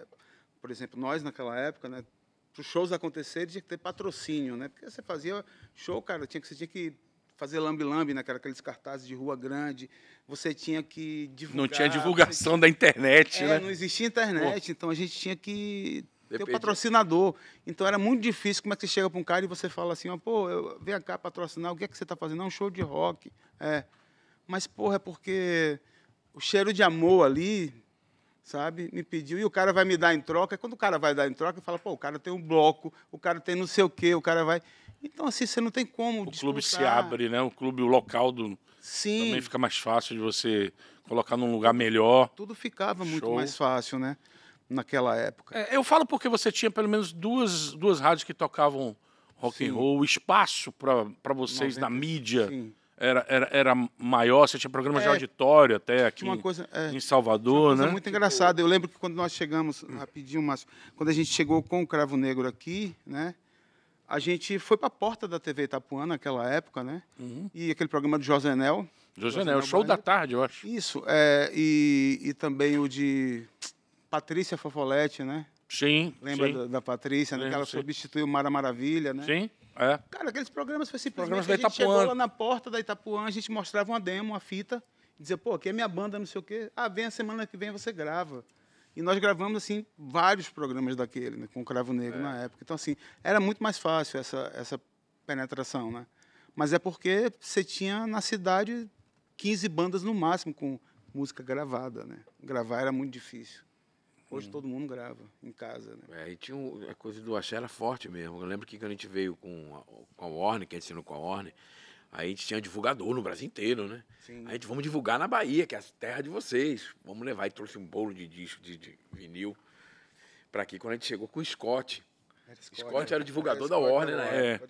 por exemplo, nós naquela época, né, para os shows acontecerem, tinha que ter patrocínio, né? Porque você fazia show, cara, tinha que, você tinha que fazer lambi-lambi, né, aqueles cartazes de rua grande, você tinha que divulgar. Não tinha divulgação tinha... da internet, é, né? Não existia internet, Pô. então a gente tinha que Depende. patrocinador. Então era muito difícil. Como é que você chega para um cara e você fala assim, pô, eu, vem cá patrocinar, o que é que você está fazendo? É um show de rock. É. Mas, porra, é porque o cheiro de amor ali, sabe, me pediu. E o cara vai me dar em troca. Quando o cara vai dar em troca, fala, pô, o cara tem um bloco, o cara tem não sei o quê, o cara vai. Então, assim, você não tem como. O disputar. clube se abre, né? O clube, o local do. Sim. Também fica mais fácil de você colocar num lugar melhor. Tudo ficava Show. muito mais fácil, né? naquela época. É, eu falo porque você tinha pelo menos duas, duas rádios que tocavam rock Sim. and roll, o espaço para vocês 90, na mídia. Era, era, era maior, você tinha programas é, de auditório até aqui uma coisa, é, em Salvador, uma coisa né? muito engraçado. Eu lembro que quando nós chegamos, rapidinho, mas quando a gente chegou com o Cravo Negro aqui, né? A gente foi para a porta da TV Itapuã naquela época, né? Uhum. E aquele programa do Josenel. Nel, show Bahia. da tarde, eu acho. Isso, é, e, e também o de Patrícia Fofolete, né? Sim. Lembra sim. Da, da, Patrícia, né? Lembra, que ela sim. substituiu Mara Maravilha, né? Sim. É. Cara, aqueles programas foi simplesmente. Programas da a gente Itapuã. chegou lá na porta da Itapuã, a gente mostrava uma demo, uma fita, dizia, pô, aqui é minha banda, não sei o quê. Ah, vem a semana que vem você grava. E nós gravamos, assim, vários programas daquele, né, com o Cravo Negro é. na época. Então, assim, era muito mais fácil essa, essa penetração, né? Mas é porque você tinha na cidade 15 bandas no máximo com música gravada, né? Gravar era muito difícil. Hoje hum. todo mundo grava em casa, né? É, e tinha um, a coisa do axé era forte mesmo. Eu lembro que quando a gente veio com a, com a Warner, que a gente ensinou com a Warner, aí a gente tinha divulgador no Brasil inteiro, né? Sim. Aí a gente, vamos divulgar na Bahia, que é a terra de vocês. Vamos levar. E trouxe um bolo de disco, de, de vinil, para aqui. Quando a gente chegou com o Scott, Scott, Scott, era o divulgador era da Warner, né? É.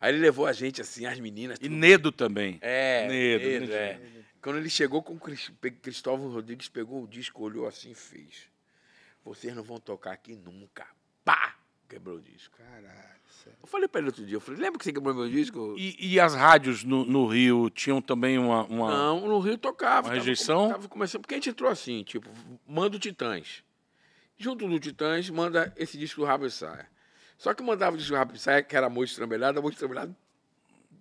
Aí ele levou a gente, assim, as meninas. E Nedo também. É. Nedo, Nedo, Nedo é. Nedo. Quando ele chegou com o Cristóvão Rodrigues, pegou o disco, olhou assim e fez. Vocês não vão tocar aqui nunca. Pá! Quebrou o disco. Caralho, sério. Eu falei pra ele outro dia, eu falei, lembra que você quebrou meu disco? E, e as rádios no, no, Rio tinham também uma, uma. Não, no Rio tocava. Uma rejeição? Tava, tava começando, porque a gente entrou assim, tipo, manda o Titãs. Junto do Titãs, manda esse disco do Rabo Saia. Só que mandava o disco do Rabo Saia, que era Moço Trambelhado, a Moço Trambelhado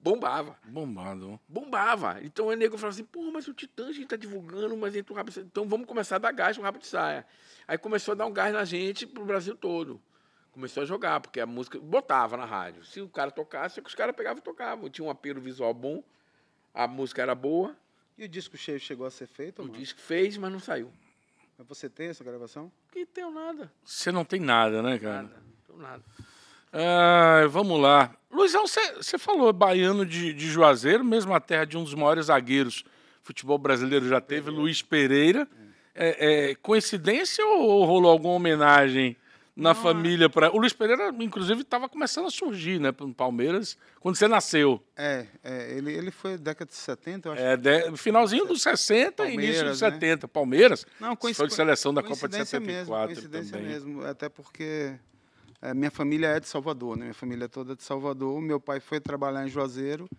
Bombava. Bombado. Bombava. Então o nego falava assim, pô, mas o Titã a gente tá divulgando, mas entra o rabo de saia. Então vamos começar a dar gás no rabo de saia. Aí começou a dar um gás na gente pro Brasil todo. Começou a jogar, porque a música botava na rádio. Se o cara tocasse, é os caras pegavam e tocavam. Tinha um apelo visual bom, a música era boa. E o disco cheio chegou a ser feito? O mano? disco fez, mas não saiu. Mas você tem essa gravação? Que tenho nada. Você não tem nada, né, cara? Nada, não tenho nada. Ah, vamos lá. Luizão, você falou baiano de, de, Juazeiro, mesmo a terra de um dos maiores zagueiros futebol brasileiro já teve, Luiz Pereira. É, é, coincidência ou rolou alguma homenagem na Não. Ah. família para o Luiz Pereira inclusive estava começando a surgir né no Palmeiras quando você nasceu é, é ele, ele foi década de 70 eu acho é de... finalzinho dos 60 Palmeiras, início dos 70 né? Palmeiras Não, coincidência foi de seleção da Copa de 74 mesmo, coincidência também. mesmo até porque é, minha família é de Salvador, né? minha família é toda de Salvador. Meu pai foi trabalhar em Juazeiro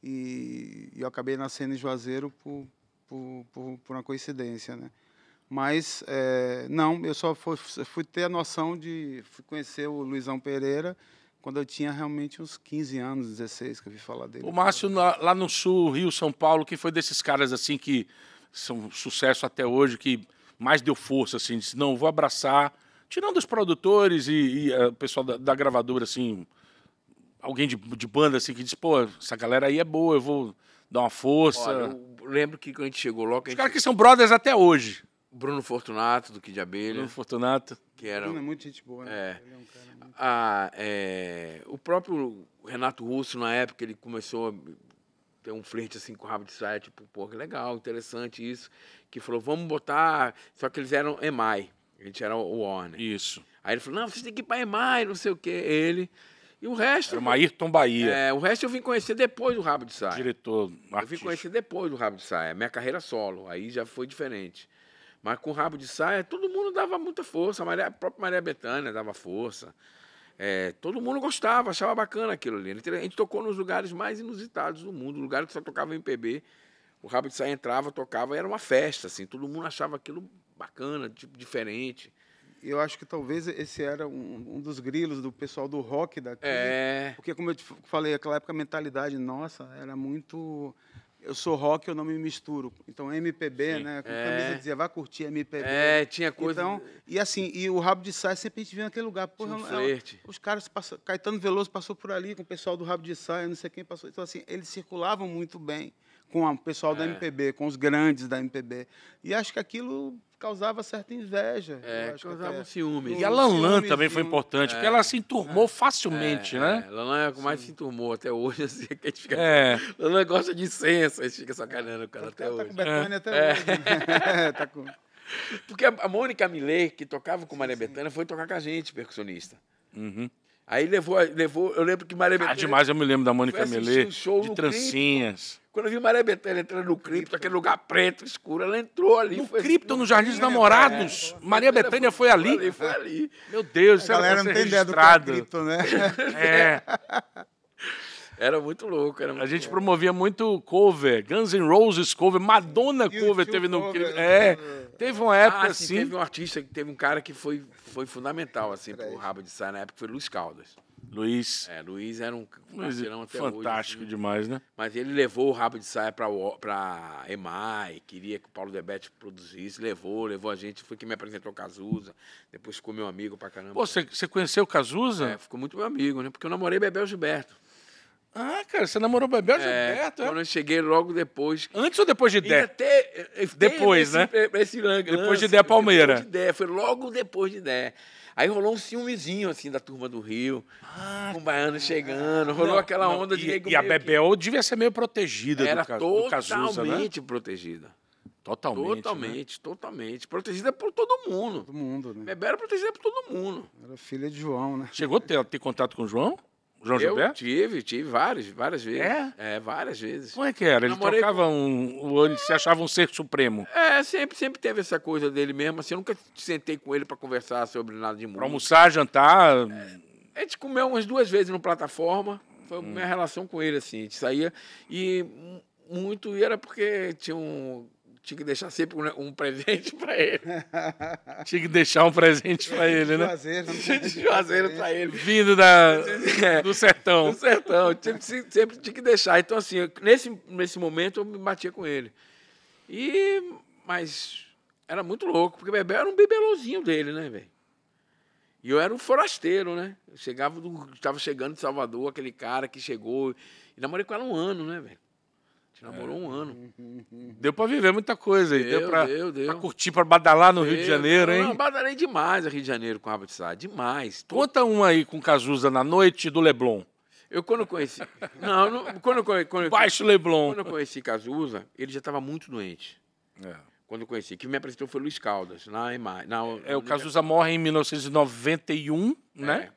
e, eu acabei nascendo em Juazeiro por, por, por, por uma coincidência, né? Mas, é, não, eu só fui, fui, ter a noção de conhecer o Luizão Pereira quando eu tinha realmente uns 15 anos, 16, que eu vi falar dele. O Márcio, lá no Sul, Rio, São Paulo, quem foi desses caras assim que são sucesso até hoje, que mais deu força, assim, disse, não, vou abraçar Tirando os produtores e, e eh, o pessoal da, da, gravadora, assim, alguém de, de, banda, assim, que diz, pô, essa galera aí é boa, eu vou dar uma força. Olha, eu lembro que quando a gente chegou logo... Os gente... caras que são brothers até hoje. Bruno Fortunato, do Kid de Abelha. Bruno Fortunato. Que era... Bruno é muito gente boa, né? É. Ele é um cara muito... ah, é... O próprio Renato Russo, na época, ele começou a ter um frente assim com o rabo de saia, tipo, pô, que legal, interessante isso. Que falou, vamos botar... Só que eles eram EMAI. A gente era o Warner. Isso. Aí ele falou: não, você tem que ir pra EMAI, não sei o quê. Ele. E o resto. Era o Ayrton Bahia. É, o resto eu vim conhecer depois do Rabo de Saia. Diretor, artista. Eu vim conhecer depois do Rabo de Saia. Minha carreira solo. Aí já foi diferente. Mas com o Rabo de Saia, todo mundo dava muita força. A, Maria, a própria Maria Bethânia dava força. É, todo mundo gostava, achava bacana aquilo ali. A gente tocou nos lugares mais inusitados do mundo, lugares que só tocava MPB. O Rabo de Saia entrava, tocava, era uma festa, assim. Todo mundo achava aquilo bacana, tipo diferente. Eu acho que talvez esse era um, um dos grilos do pessoal do rock daqui. É. Porque, como eu te falei, naquela época a mentalidade nossa era muito eu sou rock, eu não me misturo. Então, MPB, Sim, né? Com é. camisa dizia, vai curtir MPB. É, tinha coisa... Então, e assim, e o Rabo de Saia sempre a gente via naquele lugar. Porra, um é ela, os caras, passaram. Caetano Veloso passou por ali com o pessoal do Rabo de Saia, não sei quem passou. Então, assim, eles circulavam muito bem com o pessoal é. da MPB, com os grandes da MPB. E acho que aquilo causava certa inveja. É, causava um ciúme. E a Lanlan também foi importante, é, porque ela se enturmou é, facilmente, é, né? É. Lanlan é o que mais Sim. se enturmou até hoje, assim, que a gente fica... É. Lanlan gosta de incenso, a gente fica sacaneando o cara tá até, tá hoje. Com Betânia até é. hoje. Né? É. tá com... Porque a Mônica Millet, que tocava com Maria Sim. Bethânia, foi tocar com a gente, percussionista. Uhum. Aí levou, levou, eu lembro que Maria ah, Bethânia... Ah, demais, eu me lembro da Mônica Melê, um show de trancinhas. Cripto. Quando eu vi Maria Bethânia entrando no cripto, aquele lugar preto, escuro, ela entrou ali. No foi, assim, cripto, no Jardim dos Namorados. É, Maria Bethânia foi, foi, ali? Foi ali. Meu Deus, a isso galera não tem registrado. ideia do é cripto, né? É. Era muito louco. Era muito a gente promovia muito cover, Guns N' Roses cover, Madonna cover teve no cover, né? é, teve uma ah, época ah, assim, assim. Teve um artista, teve um cara que foi, foi fundamental assim pro Rabo de sair na época, foi Luiz Caldas. Luiz. É, Luiz era um Luiz, é fantástico hoje, assim, demais, né? Mas ele levou o Rabo de Saia para para EMAI, queria que o Paulo Debete produzisse, levou, levou a gente, foi que me apresentou o Cazuza, depois ficou meu amigo pra caramba. Pô, você conheceu o Cazuza? É, ficou muito meu amigo, né? Porque eu namorei Bebel Gilberto. Ah, cara, você namorou Bebel é, Gilberto? É? Quando eu cheguei logo depois. Antes ou depois de Dé? Até, eh, eh, depois, né? Esse, lance, depois de Dé Palmeira. Depois de Dé, foi logo depois de Dé. Aí rolou um ciúmezinho, assim, da turma do Rio, ah, com o baiano ah, chegando, rolou não, aquela não, onda de... E, e a Bebel que... devia ser meio protegida Era do, ca... do Cazuza, né? totalmente protegida. Totalmente. Né? Totalmente, né? totalmente. Protegida por todo mundo. Todo mundo, né? Bebel era protegida por todo mundo. Era filha de João, né? Chegou a ter, ter contato com o João? João eu Gilberto? tive, tive várias, várias vezes. É? É, várias vezes. Como é que era? Ele Namorei tocava com... um. Ele se achava um ser supremo. É, sempre, sempre teve essa coisa dele mesmo. Assim, eu nunca sentei com ele para conversar sobre nada de mundo. Pra almoçar, jantar. É, a gente comeu umas duas vezes no plataforma. Foi a hum. minha relação com ele, assim. A gente saía e muito, e era porque tinha um tinha que deixar sempre um, né, um presente para ele. Tinha que deixar um presente para ele, né? Juazeiro. Juazeiro para ele. Vindo da, do sertão. Do sertão. Sempre, sempre tinha que deixar. Então, assim, nesse, nesse momento eu me batia com ele. E... Mas era muito louco, porque Bebel era um bebelozinho dele, né, velho? E eu era um forasteiro, né? Eu chegava do, estava chegando de Salvador, aquele cara que chegou. E namorei com ela um ano, né, velho? Namorou é. um ano. Deu pra viver muita coisa aí. Deu, deu, pra, deu, deu. pra curtir, pra badalar no deu. Rio de Janeiro, hein? Não, badalei demais a Rio de Janeiro com a Rabat Sá, demais. Conta um aí com Cazuza na noite do Leblon. Eu quando conheci. não, não, quando, quando, Baixo Leblon. Quando eu conheci Cazuza, ele já estava muito doente. É. Quando eu conheci. Quem me apresentou foi Luiz Caldas, na Na, é, o Cazuza morre em 1991, né? é. né?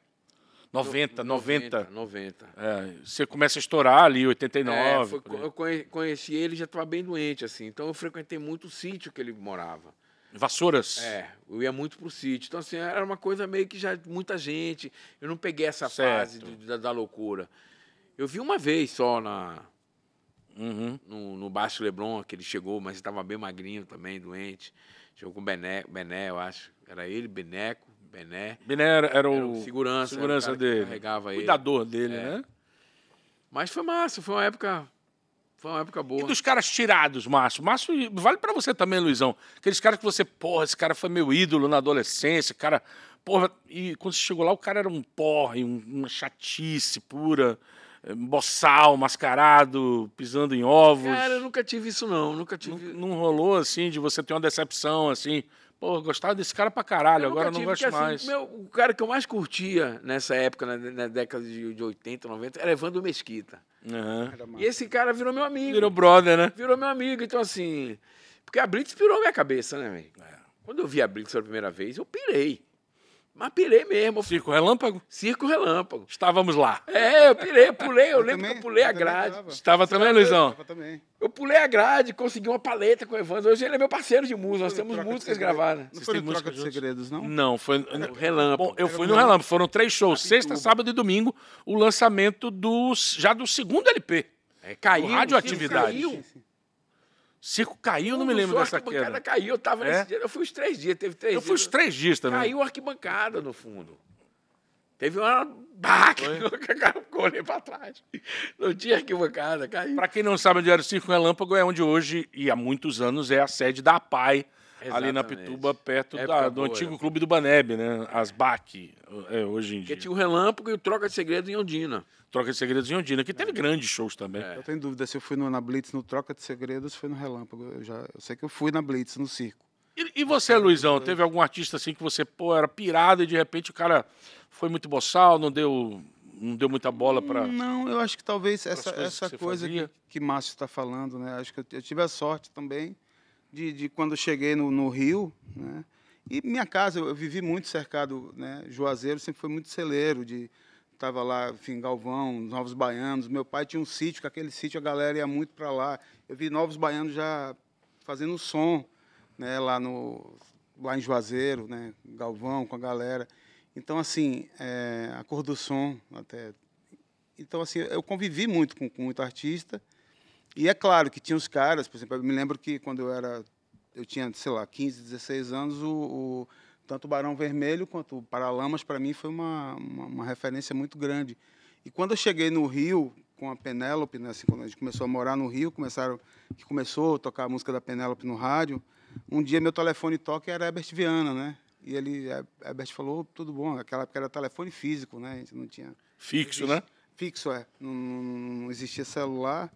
90, 90. 90. É, você começa a estourar ali, 89. É, foi, eu conheci ele já estava bem doente, assim. Então eu frequentei muito o sítio que ele morava. Vassouras? É, eu ia muito pro sítio. Então, assim, era uma coisa meio que já muita gente. Eu não peguei essa certo. fase da, da, loucura. Eu vi uma vez só na. Uhum. No, no Baixo Lebron, que ele chegou, mas estava bem magrinho também, doente. Chegou com o Bené, Bené, eu acho. Era ele, Beneco, Bené. Bené era, era, o, era o segurança, segurança era o dele. Carregava Cuidador dele, é. né? Mas foi massa, foi uma época. Foi uma época boa. E dos caras tirados, Márcio. Márcio, vale para você também, Luizão. Aqueles caras que você, porra, esse cara foi meu ídolo na adolescência, cara. Porra, e quando você chegou lá, o cara era um porre, um, uma chatice pura eh, boçal, mascarado, pisando em ovos. Cara, eu nunca tive isso não, nunca tive. Não, não, rolou assim de você ter uma decepção assim Pô, gostava desse cara pra caralho, eu agora não gosto assim, mais. Assim, meu, o cara que eu mais curtia nessa época, na, na década de, de 80, 90, era Evandro Mesquita. Uhum. E esse cara virou meu amigo. Virou brother, né? Virou meu amigo. Então, assim. Porque a Blitz pirou minha cabeça, né, velho? É. Quando eu vi a Blitz pela primeira vez, eu pirei. Mas pirei mesmo. Circo Relâmpago? Circo Relâmpago. Estávamos lá. É, eu pirei, eu pulei, eu, eu lembro também, que eu pulei a grade. Também Estava também, Luizão? Estava também. Eu pulei a grade, consegui uma paleta com o Evandro. Hoje ele é meu parceiro de música, nós temos músicas gravadas. Não Vocês foi de Segredos, não? Não, foi no Relâmpago. Bom, eu fui no Relâmpago. Foram três shows, sexta, sábado e domingo, o lançamento do já do segundo LP. É, caiu. Radioatividade. Caiu. Sim, sim circo caiu, um não me lembro dessa queda. A arquibancada caiu, eu estava é? nesse dia. Eu fui os três dias, teve três eu dias. Eu fui os três dias também. Caiu a arquibancada no fundo. Teve uma barraca que olhei para trás. Não tinha arquibancada, caiu. Para quem não sabe onde era o Circo é Relâmpago, é onde hoje, e há muitos anos, é a sede da APAI, Exatamente. ali na Pituba, perto da, do boa, antigo né? clube do Baneb, né? Asbac, é, hoje em dia. Que tinha o Relâmpago e o Troca de Segredos em Ondina. Troca de Segredos em Ondina, que teve é. grandes shows também. É. Eu tenho dúvida se eu fui no, na Blitz no Troca de Segredos ou foi no Relâmpago. Eu, já, eu sei que eu fui na Blitz, no circo. E, e você, Luizão, teve algum artista assim que você, pô, era pirado e de repente o cara foi muito boçal, não deu não deu muita bola para. Não, eu acho que talvez essa, essa que coisa que, que Márcio está falando, né? Acho que eu, eu, tive a sorte também de, de quando cheguei no, no Rio, né? E minha casa, eu vivi muito cercado, né? Juazeiro sempre foi muito celeiro, de tava lá, enfim, Galvão, Novos Baianos. Meu pai tinha um sítio, que aquele sítio a galera ia muito para lá. Eu vi Novos Baianos já fazendo som, né? Lá no lá em Juazeiro, né? Galvão com a galera. Então assim, é, a cor do som até. Então assim, eu convivi muito com, com muito artista. E é claro que tinha os caras, por exemplo, eu me lembro que quando eu era, eu tinha, sei lá, 15, 16 anos, o, o tanto o Barão Vermelho quanto o Paralamas, para mim, foi uma, uma, uma, referência muito grande. E quando eu cheguei no Rio com a Penélope, né, assim, quando a gente começou a morar no Rio, começaram, que começou a tocar a música da Penélope no rádio, um dia meu telefone toca e era Herbert Viana, né? E ele, Herbert falou, tudo bom, naquela época era telefone físico, né? A gente não tinha... Fixo, né? Fixo, é. Não, não, não existia celular.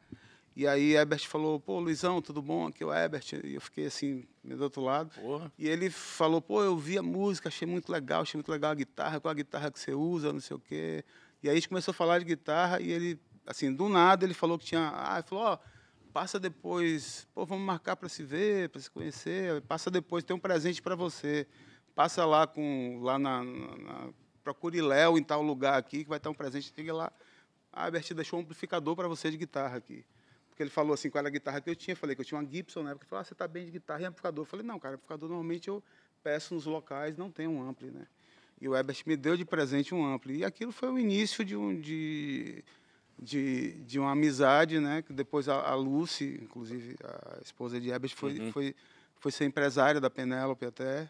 E aí Ebert falou, pô, Luizão, tudo bom? Aqui é o Ebert. E eu fiquei assim, meio do outro lado. Porra. E ele falou, pô, eu vi a música, achei muito legal, achei muito legal a guitarra, qual a guitarra que você usa, não sei o quê. E aí a gente começou a falar de guitarra e ele, assim, do nada ele falou que tinha... Ah, ele falou, ó, oh, passa depois, pô, vamos marcar para se ver, para se conhecer. Passa depois, tem um presente para você. Passa lá com, lá na... na, na procure Léo em tal lugar aqui, que vai ter um presente. tem lá, ah, Ebert deixou um amplificador para você de guitarra aqui. Porque ele falou assim, qual era a guitarra que eu tinha. falei que eu tinha uma Gibson na época. Ele falou, ah, você está bem de guitarra e amplificador. Eu falei, não, cara, amplificador normalmente eu peço nos locais, não tem um ampli, né? E o Ebert me deu de presente um ampli. E aquilo foi o início de, um, de, de, de uma amizade, né? Que depois a, a Lucy, inclusive a esposa de Ebert, foi, uhum. foi, foi ser empresária da Penélope até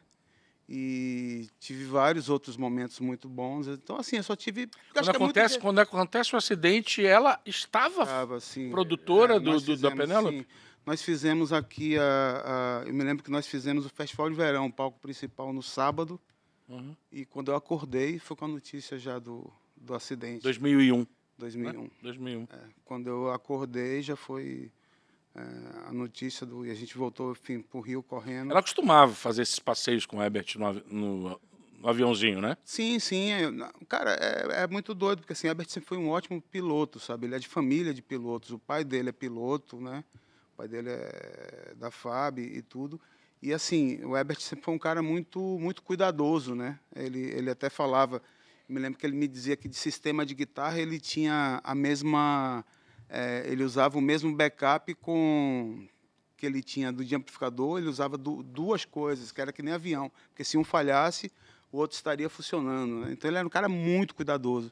e tive vários outros momentos muito bons. Então, assim, eu só tive. É quando acontece, é muito... quando acontece o um acidente, ela estava, estava assim, produtora é, do, fizemos, da Penélope? Sim. Nós fizemos aqui, a, a, eu me lembro que nós fizemos o Festival de Verão, o palco principal, no sábado. Uhum. E quando eu acordei, foi com a notícia já do, do acidente. 2001. 2001. Né? 2001. É, quando eu acordei, já foi é, a notícia do. E a gente voltou, enfim, para o Rio correndo. Ela costumava fazer esses passeios com o Herbert no, no, no aviãozinho, né? Sim, sim. É, cara, é, é, muito doido, porque assim, Herbert sempre foi um ótimo piloto, sabe? Ele é de família de pilotos. O pai dele é piloto, né? O pai dele é da FAB e tudo. E assim, o Herbert sempre foi um cara muito, muito cuidadoso, né? Ele, ele até falava. Me lembro que ele me dizia que de sistema de guitarra ele tinha a mesma é, ele usava o mesmo backup com que ele tinha do de amplificador, ele usava du duas coisas, que era que nem avião, porque se um falhasse, o outro estaria funcionando. Né? Então ele era um cara muito cuidadoso.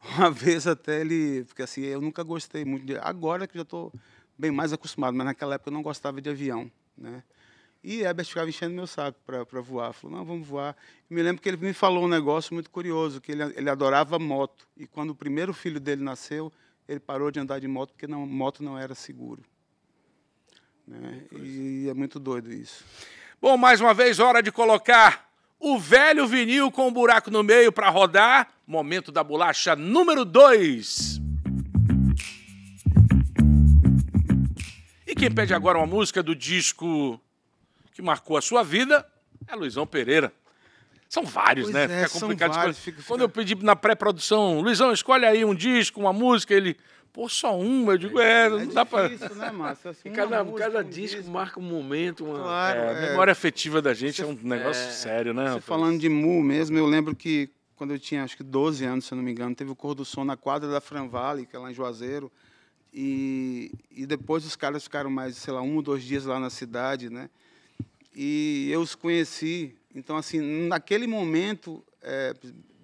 Uma vez até ele, porque assim, eu nunca gostei muito de, agora que já estou bem mais acostumado, mas naquela época eu não gostava de avião, né? E Herbert ficava enchendo meu saco para voar. Falou, não, vamos voar. E me lembro que ele me falou um negócio muito curioso, que ele, ele adorava moto. E quando o primeiro filho dele nasceu, ele parou de andar de moto porque não, moto não era seguro. Né? E é muito doido isso. Bom, mais uma vez, hora de colocar o velho vinil com um buraco no meio para rodar. Momento da bolacha número 2. E quem pede agora uma música do disco que marcou a sua vida é Luizão Pereira. São vários, pois né? É, fica complicado. Vários, fica, fica... Quando eu pedi na pré-produção, Luizão, escolhe aí um disco, uma música, ele. Pô, só uma? Eu digo, é, é não é dá para. Isso, né, Márcio? Assim, cada, música, cada disco, marca um momento, uma claro, é, a é. memória afetiva da gente você, é um negócio é. sério, né? Você falando de Mu mesmo, eu lembro que quando eu tinha acho que 12 anos, se eu não me engano, teve o Cor do Som na quadra da Franvale, que é lá em Juazeiro. E, e depois os caras ficaram mais, sei lá, um ou dois dias lá na cidade, né? E eu os conheci então, assim, naquele momento, é,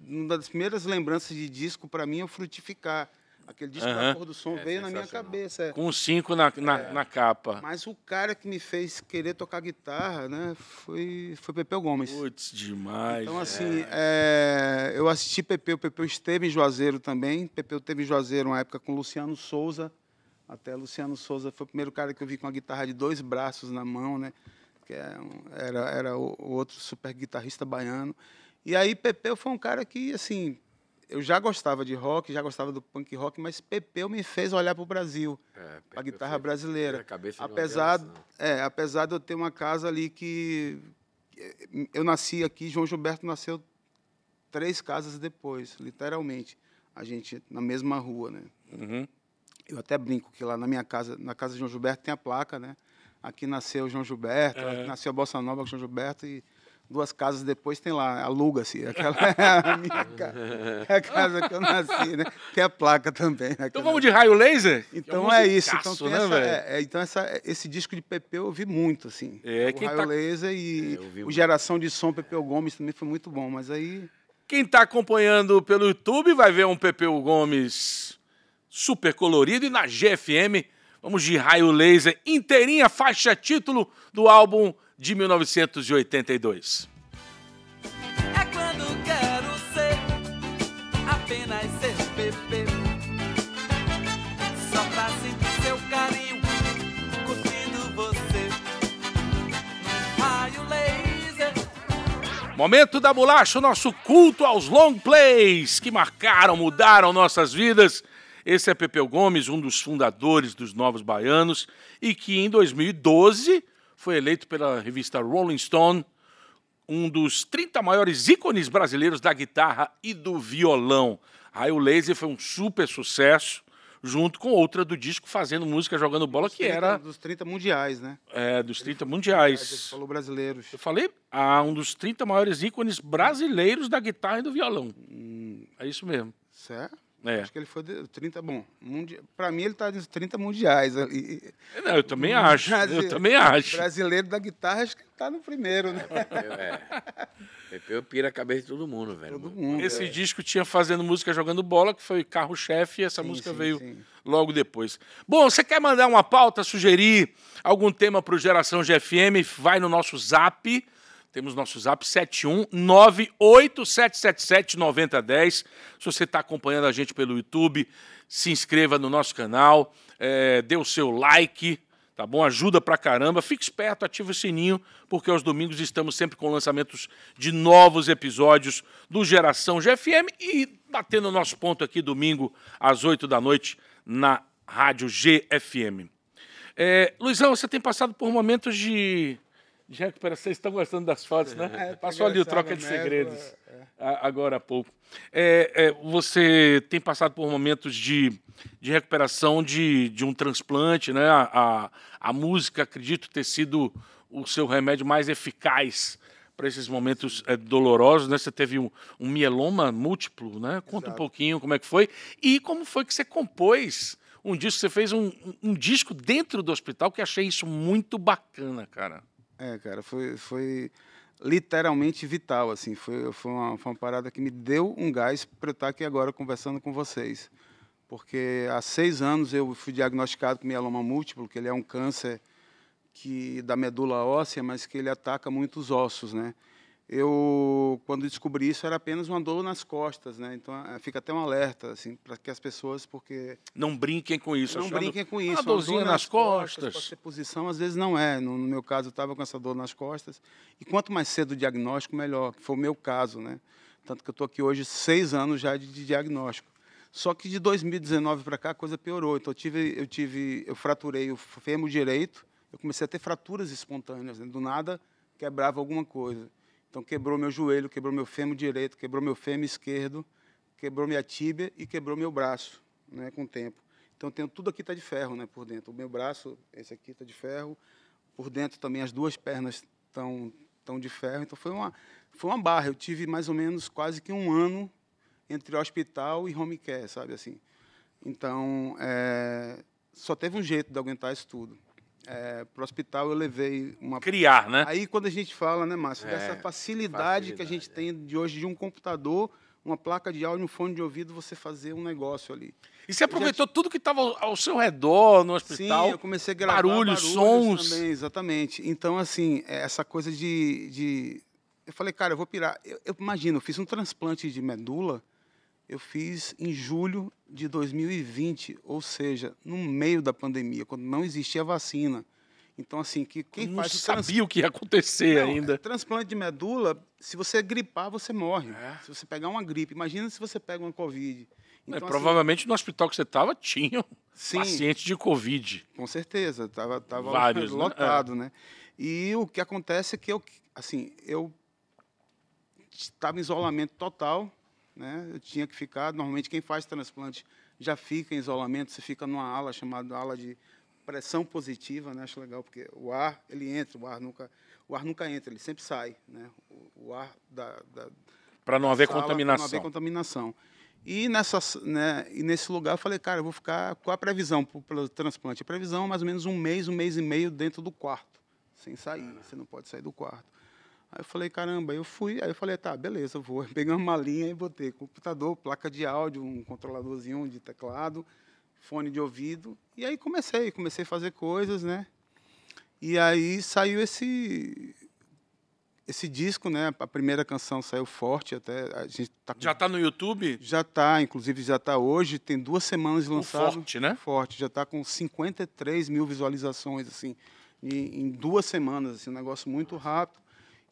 uma das primeiras lembranças de disco para mim é frutificar. Aquele disco da cor do som é, veio na minha cabeça. Com cinco na, na, é. na, capa. Mas o cara que me fez querer tocar guitarra, né, foi, foi Pepeu Gomes. Putz, demais. Então, assim, é. é eu assisti Pepeu. Pepeu esteve em Juazeiro também. Pepeu esteve em Juazeiro uma época com Luciano Souza. Até Luciano Souza foi o primeiro cara que eu vi com a guitarra de dois braços na mão, né? que é era, era o outro super guitarrista baiano. E aí Pepeu foi um cara que, assim, eu já gostava de rock, já gostava do punk rock, mas Pepeu me fez olhar para o Brasil, é, a guitarra brasileira. A apesar, de é, apesar de eu ter uma casa ali que... Eu nasci aqui, João Gilberto nasceu três casas depois, literalmente. A gente na mesma rua, né? Uhum. Eu até brinco que lá na minha casa, na casa de João Gilberto, tem a placa, né? Aqui nasceu João Gilberto, é. nasceu a Bossa Nova com João Gilberto e duas casas depois tem lá, aluga-se. Aquela é a minha casa. É a casa que eu nasci, né? Tem a placa também. Né? Então vamos de raio laser? Então é, um então é isso. Então, né, essa, é, é, então essa, esse disco de PP eu ouvi muito, assim. É, o raio tá... laser e é, o Geração de Som Pepeu Gomes também foi muito bom, mas aí... Quem está acompanhando pelo YouTube vai ver um Pepeu Gomes super colorido e na GFM Vamos de Raio Laser, inteirinha faixa título do álbum de 1982. É quando quero ser apenas ser bebê. Só pra sentir seu carinho, curtindo você. Raio Laser. Momento da bolacha, o nosso culto aos long plays que marcaram, mudaram nossas vidas esse é Pepeu Gomes, um dos fundadores dos Novos Baianos, e que em 2012 foi eleito pela revista Rolling Stone um dos 30 maiores ícones brasileiros da guitarra e do violão. Raio Laser foi um super sucesso, junto com outra do disco fazendo música, jogando bola, que era. Dos 30 mundiais, né? É, dos 30 ele, mundiais. Ele falou brasileiros. Eu falei, ah, um dos 30 maiores ícones brasileiros da guitarra e do violão. Hum, é isso mesmo. Certo? É. Acho que ele foi 30, bom, para mim ele está de 30 mundiais. ali né, é, Não, eu também hum, acho, eu também acho. Brasileiro da guitarra, acho que está no primeiro, né? Pepeu, é. é, é pira a cabeça de todo mundo, velho. Todo mundo, Esse é. disco tinha Fazendo Música Jogando Bola, que foi carro-chefe, e essa sim, música sim, veio sim. logo depois. Bom, você quer mandar uma pauta, sugerir algum tema para o Geração GFM? Vai no nosso zap, temos nosso zap 71987779010. Se você está acompanhando a gente pelo YouTube, se inscreva no nosso canal, é, dê o seu like, tá bom? Ajuda pra caramba. Fique esperto, ative o sininho, porque aos domingos estamos sempre com lançamentos de novos episódios do Geração GFM e batendo nosso ponto aqui domingo às 8 da noite na Rádio GFM. É, Luizão, você tem passado por momentos de de recuperação. Vocês estão gostando das fotos, né? É, Passou ali o Troca de Segredos, é. é. agora há pouco. É, é, você tem passado por momentos de, de recuperação de, de um transplante, né? A, a, a música, acredito ter sido o seu remédio mais eficaz para esses momentos é, dolorosos, né? Você teve um, um mieloma múltiplo, né? Conta Exato. um pouquinho como é que foi e como foi que você compôs um disco, você fez um, um disco dentro do hospital, que achei isso muito bacana, cara. É, cara, foi, foi literalmente vital, assim. Foi, foi, uma, foi uma parada que me deu um gás para eu estar aqui agora conversando com vocês. Porque há seis anos eu fui diagnosticado com mieloma múltiplo, que ele é um câncer que da medula óssea, mas que ele ataca muitos ossos, né? eu quando descobri isso era apenas uma dor nas costas, né? Então é, fica até um alerta assim para que as pessoas porque não brinquem com isso. Não brinquem com isso. Uma dorzinha dor nas, nas costas. costas. ser posição, às vezes não é. No, no meu caso eu estava com essa dor nas costas e quanto mais cedo o diagnóstico melhor. Que foi o meu caso, né? Tanto que eu estou aqui hoje seis anos já de, de diagnóstico. Só que de 2019 para cá a coisa piorou. Então eu tive eu tive eu fraturei o fêmur direito. Eu comecei a ter fraturas espontâneas. Né? Do nada quebrava alguma coisa. Então quebrou meu joelho, quebrou meu fêmur direito, quebrou meu fêmur esquerdo, quebrou minha tíbia e quebrou meu braço, né, com o tempo. Então tenho tudo aqui está de ferro, né, por dentro. O meu braço, esse aqui está de ferro, por dentro também as duas pernas estão tão de ferro. Então foi uma foi uma barra. Eu tive mais ou menos quase que um ano entre hospital e home care, sabe assim. Então é, só teve um jeito de aguentar isso tudo é, para o hospital, eu levei uma. Criar, né? Aí quando a gente fala, né, Márcio, é, dessa facilidade, facilidade, que a gente tem de hoje de um computador, uma placa de áudio, um fone de ouvido, você fazer um negócio ali. E você aproveitou tudo que estava ao seu redor no hospital? Sim, eu comecei a gravar barulhos, barulhos sons. Também, exatamente. Então, assim, é, essa coisa de, de... Eu falei, cara, eu vou pirar. Eu, eu imagino, eu fiz um transplante de medula eu fiz em julho de 2020, ou seja, no meio da pandemia, quando não existia vacina. Então, assim, que quem não faz. Não trans... o que ia acontecer não, é ainda. transplante de medula, se você gripar, você morre. É. Se você pegar uma gripe, imagina se você pega uma Covid. É, então, é, assim, provavelmente no hospital que você estava tinham pacientes de Covid. Com certeza, estava tava né? lotado, né? né? E o que acontece é que eu, assim, eu estava em isolamento total, né? Eu tinha que ficar. Normalmente, quem faz transplante já fica em isolamento, você fica numa ala chamada ala de pressão positiva, né? acho legal porque o ar ele entra, o ar nunca, o ar nunca entra, ele sempre sai, né? O, o ar da, da para não haver sala, contaminação. não haver contaminação. E nessa, né? E nesse lugar eu falei, cara, eu vou ficar com a previsão para o transplante. A previsão é mais ou menos um mês, um mês e meio dentro do quarto, sem sair. Você não pode sair do quarto. Aí eu falei, caramba, eu fui, aí eu falei, tá, beleza, vou. Pegamos uma linha e botei computador, placa de áudio, um controladorzinho de teclado, fone de ouvido. E aí comecei, comecei a fazer coisas, né? E aí saiu esse esse disco, né? A primeira canção saiu forte até. A gente tá com... Já está no YouTube? Já está, inclusive já está hoje. Tem duas semanas lançado. Forte, né? Forte, já está com 53 mil visualizações, assim, em, duas semanas, assim, um negócio muito rápido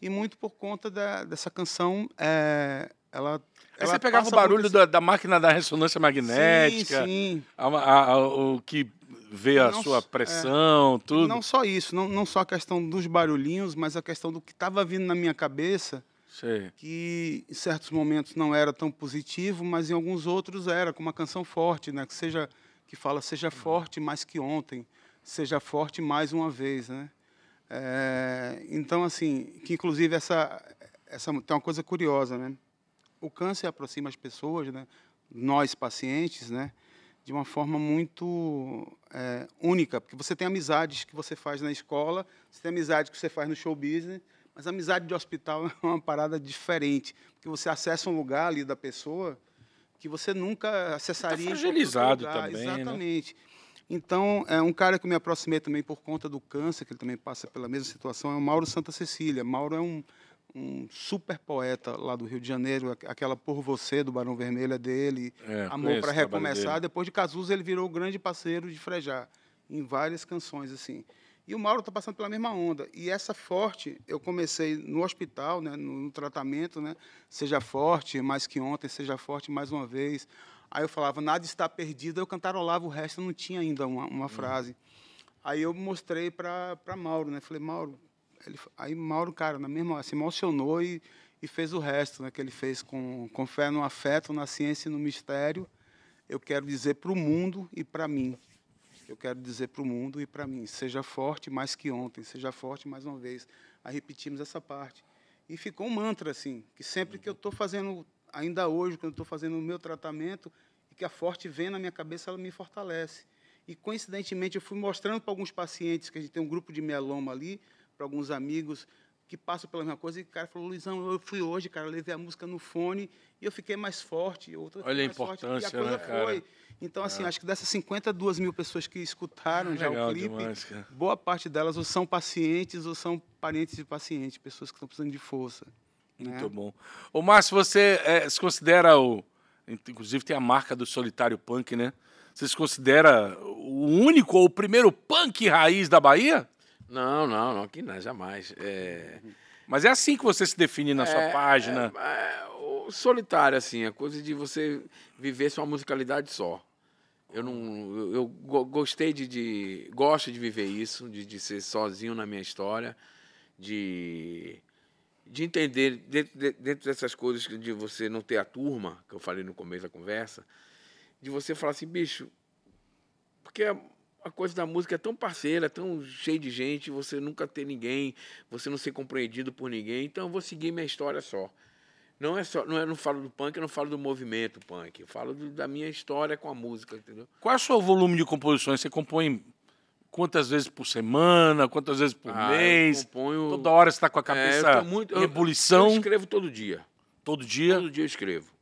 e muito por conta da, dessa canção. É, ela, Aí você pegava o barulho da, da, máquina da ressonância magnética, sim, sim. A, a, a, o que vê a não, sua é. pressão, é, tudo. Não só isso, não, não só a questão dos barulhinhos, mas a questão do que estava vindo na minha cabeça, Sei. que em certos momentos não era tão positivo, mas em alguns outros era, com uma canção forte, né? que seja que fala seja forte mais que ontem, seja forte mais uma vez, né? É, então, assim, que inclusive essa, essa tem uma coisa curiosa, né? O câncer aproxima as pessoas, né? Nós pacientes, né? De uma forma muito é, única, porque você tem amizades que você faz na escola, você tem amizade que você faz no show business, mas amizade de hospital é uma parada diferente, porque você acessa um lugar ali da pessoa que você nunca tá acessaria. tá fragilizado também, né? exatamente. Né? Então, é um cara que eu me aproximei também por conta do câncer, que ele também passa pela mesma situação, é o Mauro Santa Cecília. Mauro é um, um super poeta lá do Rio de Janeiro, aquela Por Você, do Barão Vermelho, é dele, é, Amor para Recomeçar. Depois de Cazuza, ele virou o grande parceiro de Frejá, em várias canções, assim. E o Mauro está passando pela mesma onda. E essa forte, eu comecei no hospital, né, no, no tratamento, né, seja forte, mais que ontem, seja forte mais uma vez. Aí eu falava, nada está perdido, eu cantarolava o resto, não tinha ainda uma, uma hum. frase. Aí eu mostrei para Mauro, né? Falei, Mauro. Ele, aí Mauro, cara, na mesma se emocionou e, e fez o resto, né? Que ele fez com, com fé no afeto, na ciência e no mistério. Eu quero dizer para o mundo e para mim. Eu quero dizer para o mundo e para mim. Seja forte mais que ontem, seja forte mais uma vez. Aí repetimos essa parte. E ficou um mantra, assim, que sempre que eu estou uhum. fazendo ainda hoje, quando estou fazendo o meu tratamento, e que a forte vem na minha cabeça, ela me fortalece. E, coincidentemente, eu fui mostrando para alguns pacientes, que a gente tem um grupo de mieloma ali, para alguns amigos que passam pela mesma coisa, e o cara falou, Luizão, eu fui hoje, cara, levei a música no fone e eu fiquei mais forte. Olha a importância, forte, a né, cara? Foi. Então, assim, é. acho que dessas 52 mil pessoas que escutaram ah, já o clipe, demais, boa parte delas ou são pacientes ou são parentes de pacientes, pessoas que estão precisando de força. Né? Muito né? bom. Ô, Márcio, você é, se considera o. Inclusive tem a marca do Solitário Punk, né? Você se considera o único ou o primeiro punk raiz da Bahia? Não, não, não, que não, jamais. É... Mas é assim que você se define na é, sua página. É, é o solitário, assim, a é coisa de você viver sua musicalidade só. Eu não. Eu, eu gostei de, de, Gosto de viver isso, de, de ser sozinho na minha história, de de entender, dentro, dentro dessas coisas de você não ter a turma, que eu falei no começo da conversa, de você falar assim, bicho, porque a, a coisa da música é tão parceira, é tão cheia de gente, você nunca ter ninguém, você não ser compreendido por ninguém, então eu vou seguir minha história só. Não é só, não, é, não falo do punk, eu não falo do movimento punk, eu falo do, da minha história com a música, entendeu? Qual é o seu volume de composições? Você compõe quantas vezes por semana, quantas vezes por ah, mês. Componho... Toda hora você está com a cabeça é, eu muito... em ebulição. Eu, eu, escrevo todo dia. Todo dia? Todo dia eu escrevo.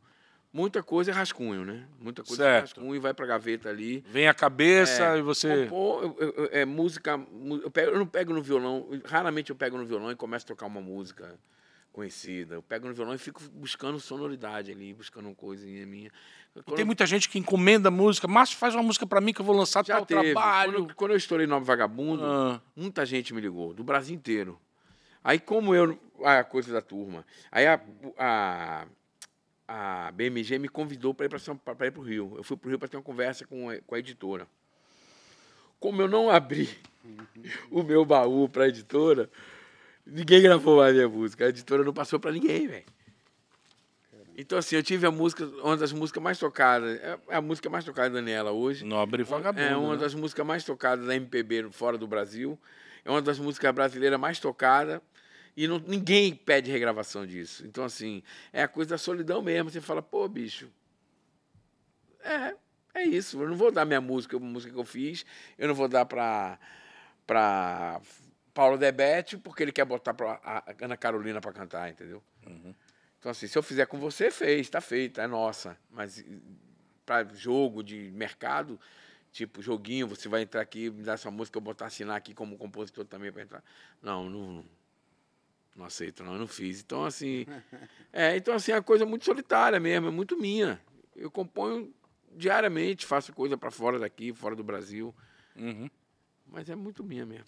Muita coisa é rascunho, né? Muita coisa é certo. é rascunho e vai para a gaveta ali. Vem a cabeça é, e você. Compor, eu, é música. Eu, pego, eu não pego no violão, raramente eu pego no violão e começo a tocar uma música conhecida. Eu pego no violão e fico buscando sonoridade ali, buscando uma coisinha minha. Quando... Tem muita gente que encomenda música. Márcio, faz uma música para mim que eu vou lançar Já tal teve. trabalho. Quando eu, quando eu estourei Novo Vagabundo, ah. muita gente me ligou, do Brasil inteiro. Aí como eu... A ah, coisa da turma. Aí a, a a BMG me convidou para ir para o Rio. Eu fui para o Rio para ter uma conversa com a, com a editora. Como eu não abri uhum. o meu baú para a editora, Ninguém gravou mais minha música. A editora não passou pra ninguém, velho. Então, assim, eu tive a música, uma das músicas mais tocadas, é, é a música mais tocada da Daniela hoje. Nobre Vagabundo. É uma né? das músicas mais tocadas da MPB fora do Brasil. É uma das músicas brasileiras mais tocadas. E não, ninguém pede regravação disso. Então, assim, é a coisa da solidão mesmo. Você fala, pô, bicho, é, é isso. Eu não vou dar minha música, a música que eu fiz, eu não vou dar pra, pra Paulo Debete porque ele quer botar pra, a Ana Carolina para cantar, entendeu? Uhum. Então, assim, se eu fizer com você, fez, está feita, é nossa. Mas para jogo de mercado, tipo, joguinho, você vai entrar aqui, me dar sua música, eu botar assinar aqui como compositor também para entrar. Não, não, não aceito, não, eu não fiz. Então, assim, é, então, assim, é uma coisa muito solitária mesmo, é muito minha. Eu componho diariamente, faço coisa para fora daqui, fora do Brasil. Uhum. Mas é muito minha mesmo.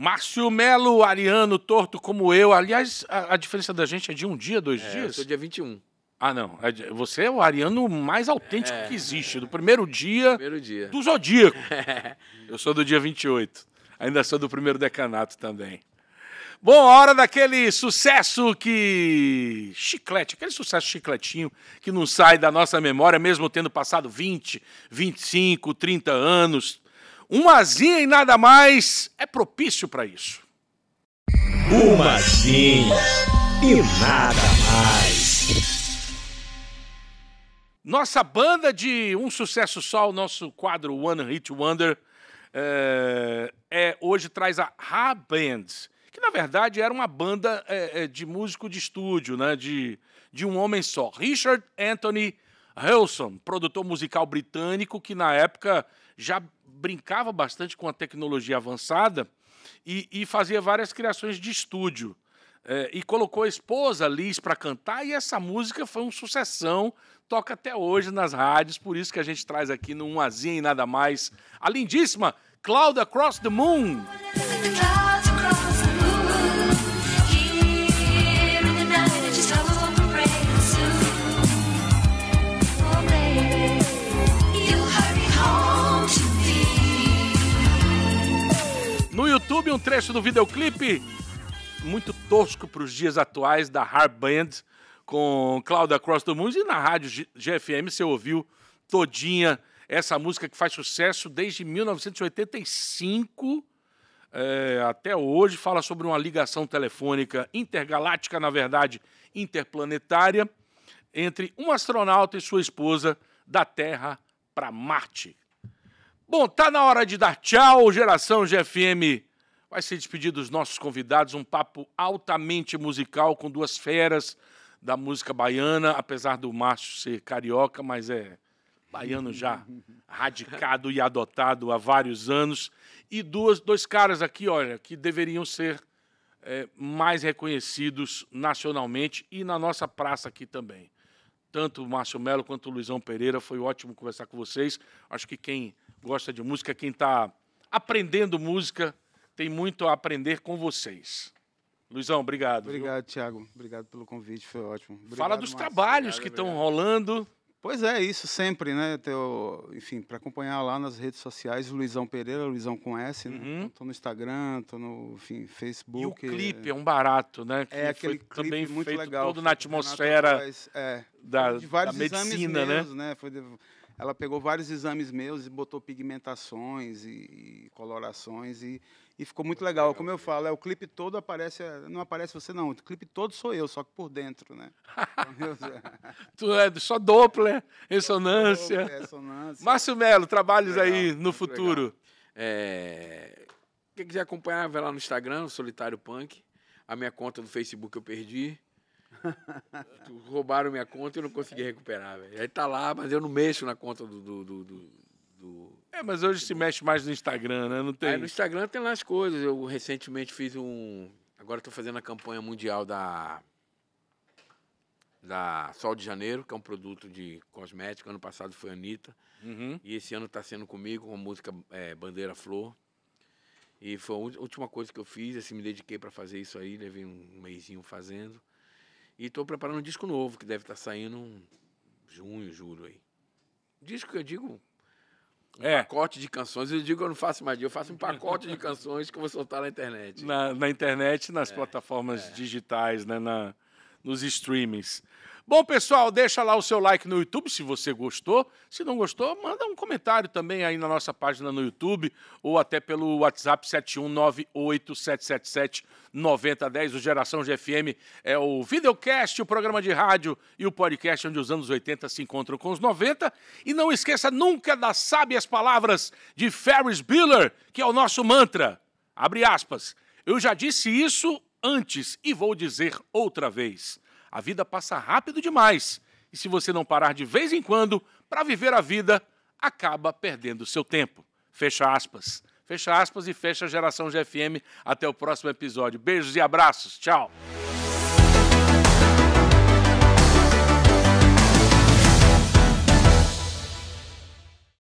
Márcio Melo, ariano, torto como eu. Aliás, a, a, diferença da gente é de um dia, dois é, dias? Eu sou dia 21. Ah, não. É você é o ariano mais autêntico é, que existe, do primeiro dia, primeiro dia. do zodíaco. Eu sou do dia 28. Ainda sou do primeiro decanato também. Bom, a hora daquele sucesso que. chiclete, aquele sucesso chicletinho que não sai da nossa memória, mesmo tendo passado 20, 25, 30 anos, uma asinha e nada mais é propício para isso. Uma asinha e nada mais. Nossa banda de um sucesso só, o nosso quadro One Hit Wonder, é, é hoje traz a Ha Band, que na verdade era uma banda é, de músico de estúdio, né, de, de um homem só, Richard Anthony Helson, produtor musical britânico que na época já brincava bastante com a tecnologia avançada e, e fazia várias criações de estúdio. É, e colocou a esposa Liz para cantar, e essa música foi um sucessão, toca até hoje nas rádios, por isso que a gente traz aqui no Umazinha e nada mais a lindíssima Cloud Across the Moon. Cloud across the YouTube um trecho do videoclipe muito tosco para os dias atuais da Hard Band com Cláudia Cross do Mundo e na rádio GFM você ouviu todinha essa música que faz sucesso desde 1985 é, até hoje, fala sobre uma ligação telefônica intergaláctica, na verdade interplanetária, entre um astronauta e sua esposa da Terra para Marte. Bom, tá na hora de dar tchau, geração GFM vai se despedir dos nossos convidados, um papo altamente musical com duas feras da música baiana, apesar do Márcio ser carioca, mas é baiano já radicado e adotado há vários anos. E duas, dois caras aqui, olha, que deveriam ser é, mais reconhecidos nacionalmente e na nossa praça aqui também. Tanto o Márcio Melo quanto o Luizão Pereira, foi ótimo conversar com vocês. Acho que quem gosta de música, quem está aprendendo música, tem muito a aprender com vocês. Luizão, obrigado. Obrigado, Tiago. Thiago. Obrigado pelo convite, foi ótimo. Obrigado, Fala dos Márcio. trabalhos obrigado, que estão rolando. Pois é, isso sempre, né? Teu, enfim, para acompanhar lá nas redes sociais, Luizão Pereira, Luizão com S, né? Uhum. Então, tô no Instagram, tô no enfim, Facebook. E o clipe é, um barato, né? É que é aquele foi também muito feito legal. Todo na atmosfera Renato, mas, é, da, de vários da medicina, né? né? Foi de, ela pegou vários exames meus e botou pigmentações e, e colorações e, e ficou muito legal. Como eu falo, é, o clipe todo aparece, é, não aparece você não, o clipe todo sou eu, só que por dentro, né? tu é só Doppler, né? ressonância. Doppler, ressonância. Márcio Melo, trabalhos legal, aí no futuro. É... Quem quiser acompanhar, vai lá no Instagram, Solitário Punk. A minha conta do Facebook eu perdi. Roubaram minha conta e eu não consegui recuperar, velho. Aí tá lá, mas eu não mexo na conta do. do, do, do é, mas hoje se mexe mais no Instagram, né? Não tem. no Instagram tem lá as coisas. Eu recentemente fiz um. Agora estou fazendo a campanha mundial da da Sol de Janeiro, que é um produto de cosmético. Ano passado foi a Anitta. Uhum. E esse ano está sendo comigo, com a música é, Bandeira Flor. E foi a última coisa que eu fiz, assim, me dediquei para fazer isso aí, levei um mêsinho fazendo. E estou preparando um disco novo que deve estar tá saindo junho, julho aí. Disco que eu digo. Um é. pacote de canções. Eu digo, eu não faço mais eu faço um pacote de canções que eu vou soltar na internet. Na, na internet, nas é, plataformas é. digitais, né? Na, nos streamings. Bom, pessoal, deixa lá o seu like no YouTube se você gostou. Se não gostou, manda um comentário também aí na nossa página no YouTube ou até pelo WhatsApp 71987779010. O Geração GFM é o videocast, o programa de rádio e o podcast onde os anos 80 se encontram com os 90. E não esqueça nunca das sábias palavras de Ferris Bueller, que é o nosso mantra. Abre aspas. Eu já disse isso antes e vou dizer outra vez. A vida passa rápido demais. E se você não parar de vez em quando para viver a vida, acaba perdendo seu tempo. Fecha aspas. Fecha aspas e fecha a geração GFM. Até o próximo episódio. Beijos e abraços. Tchau.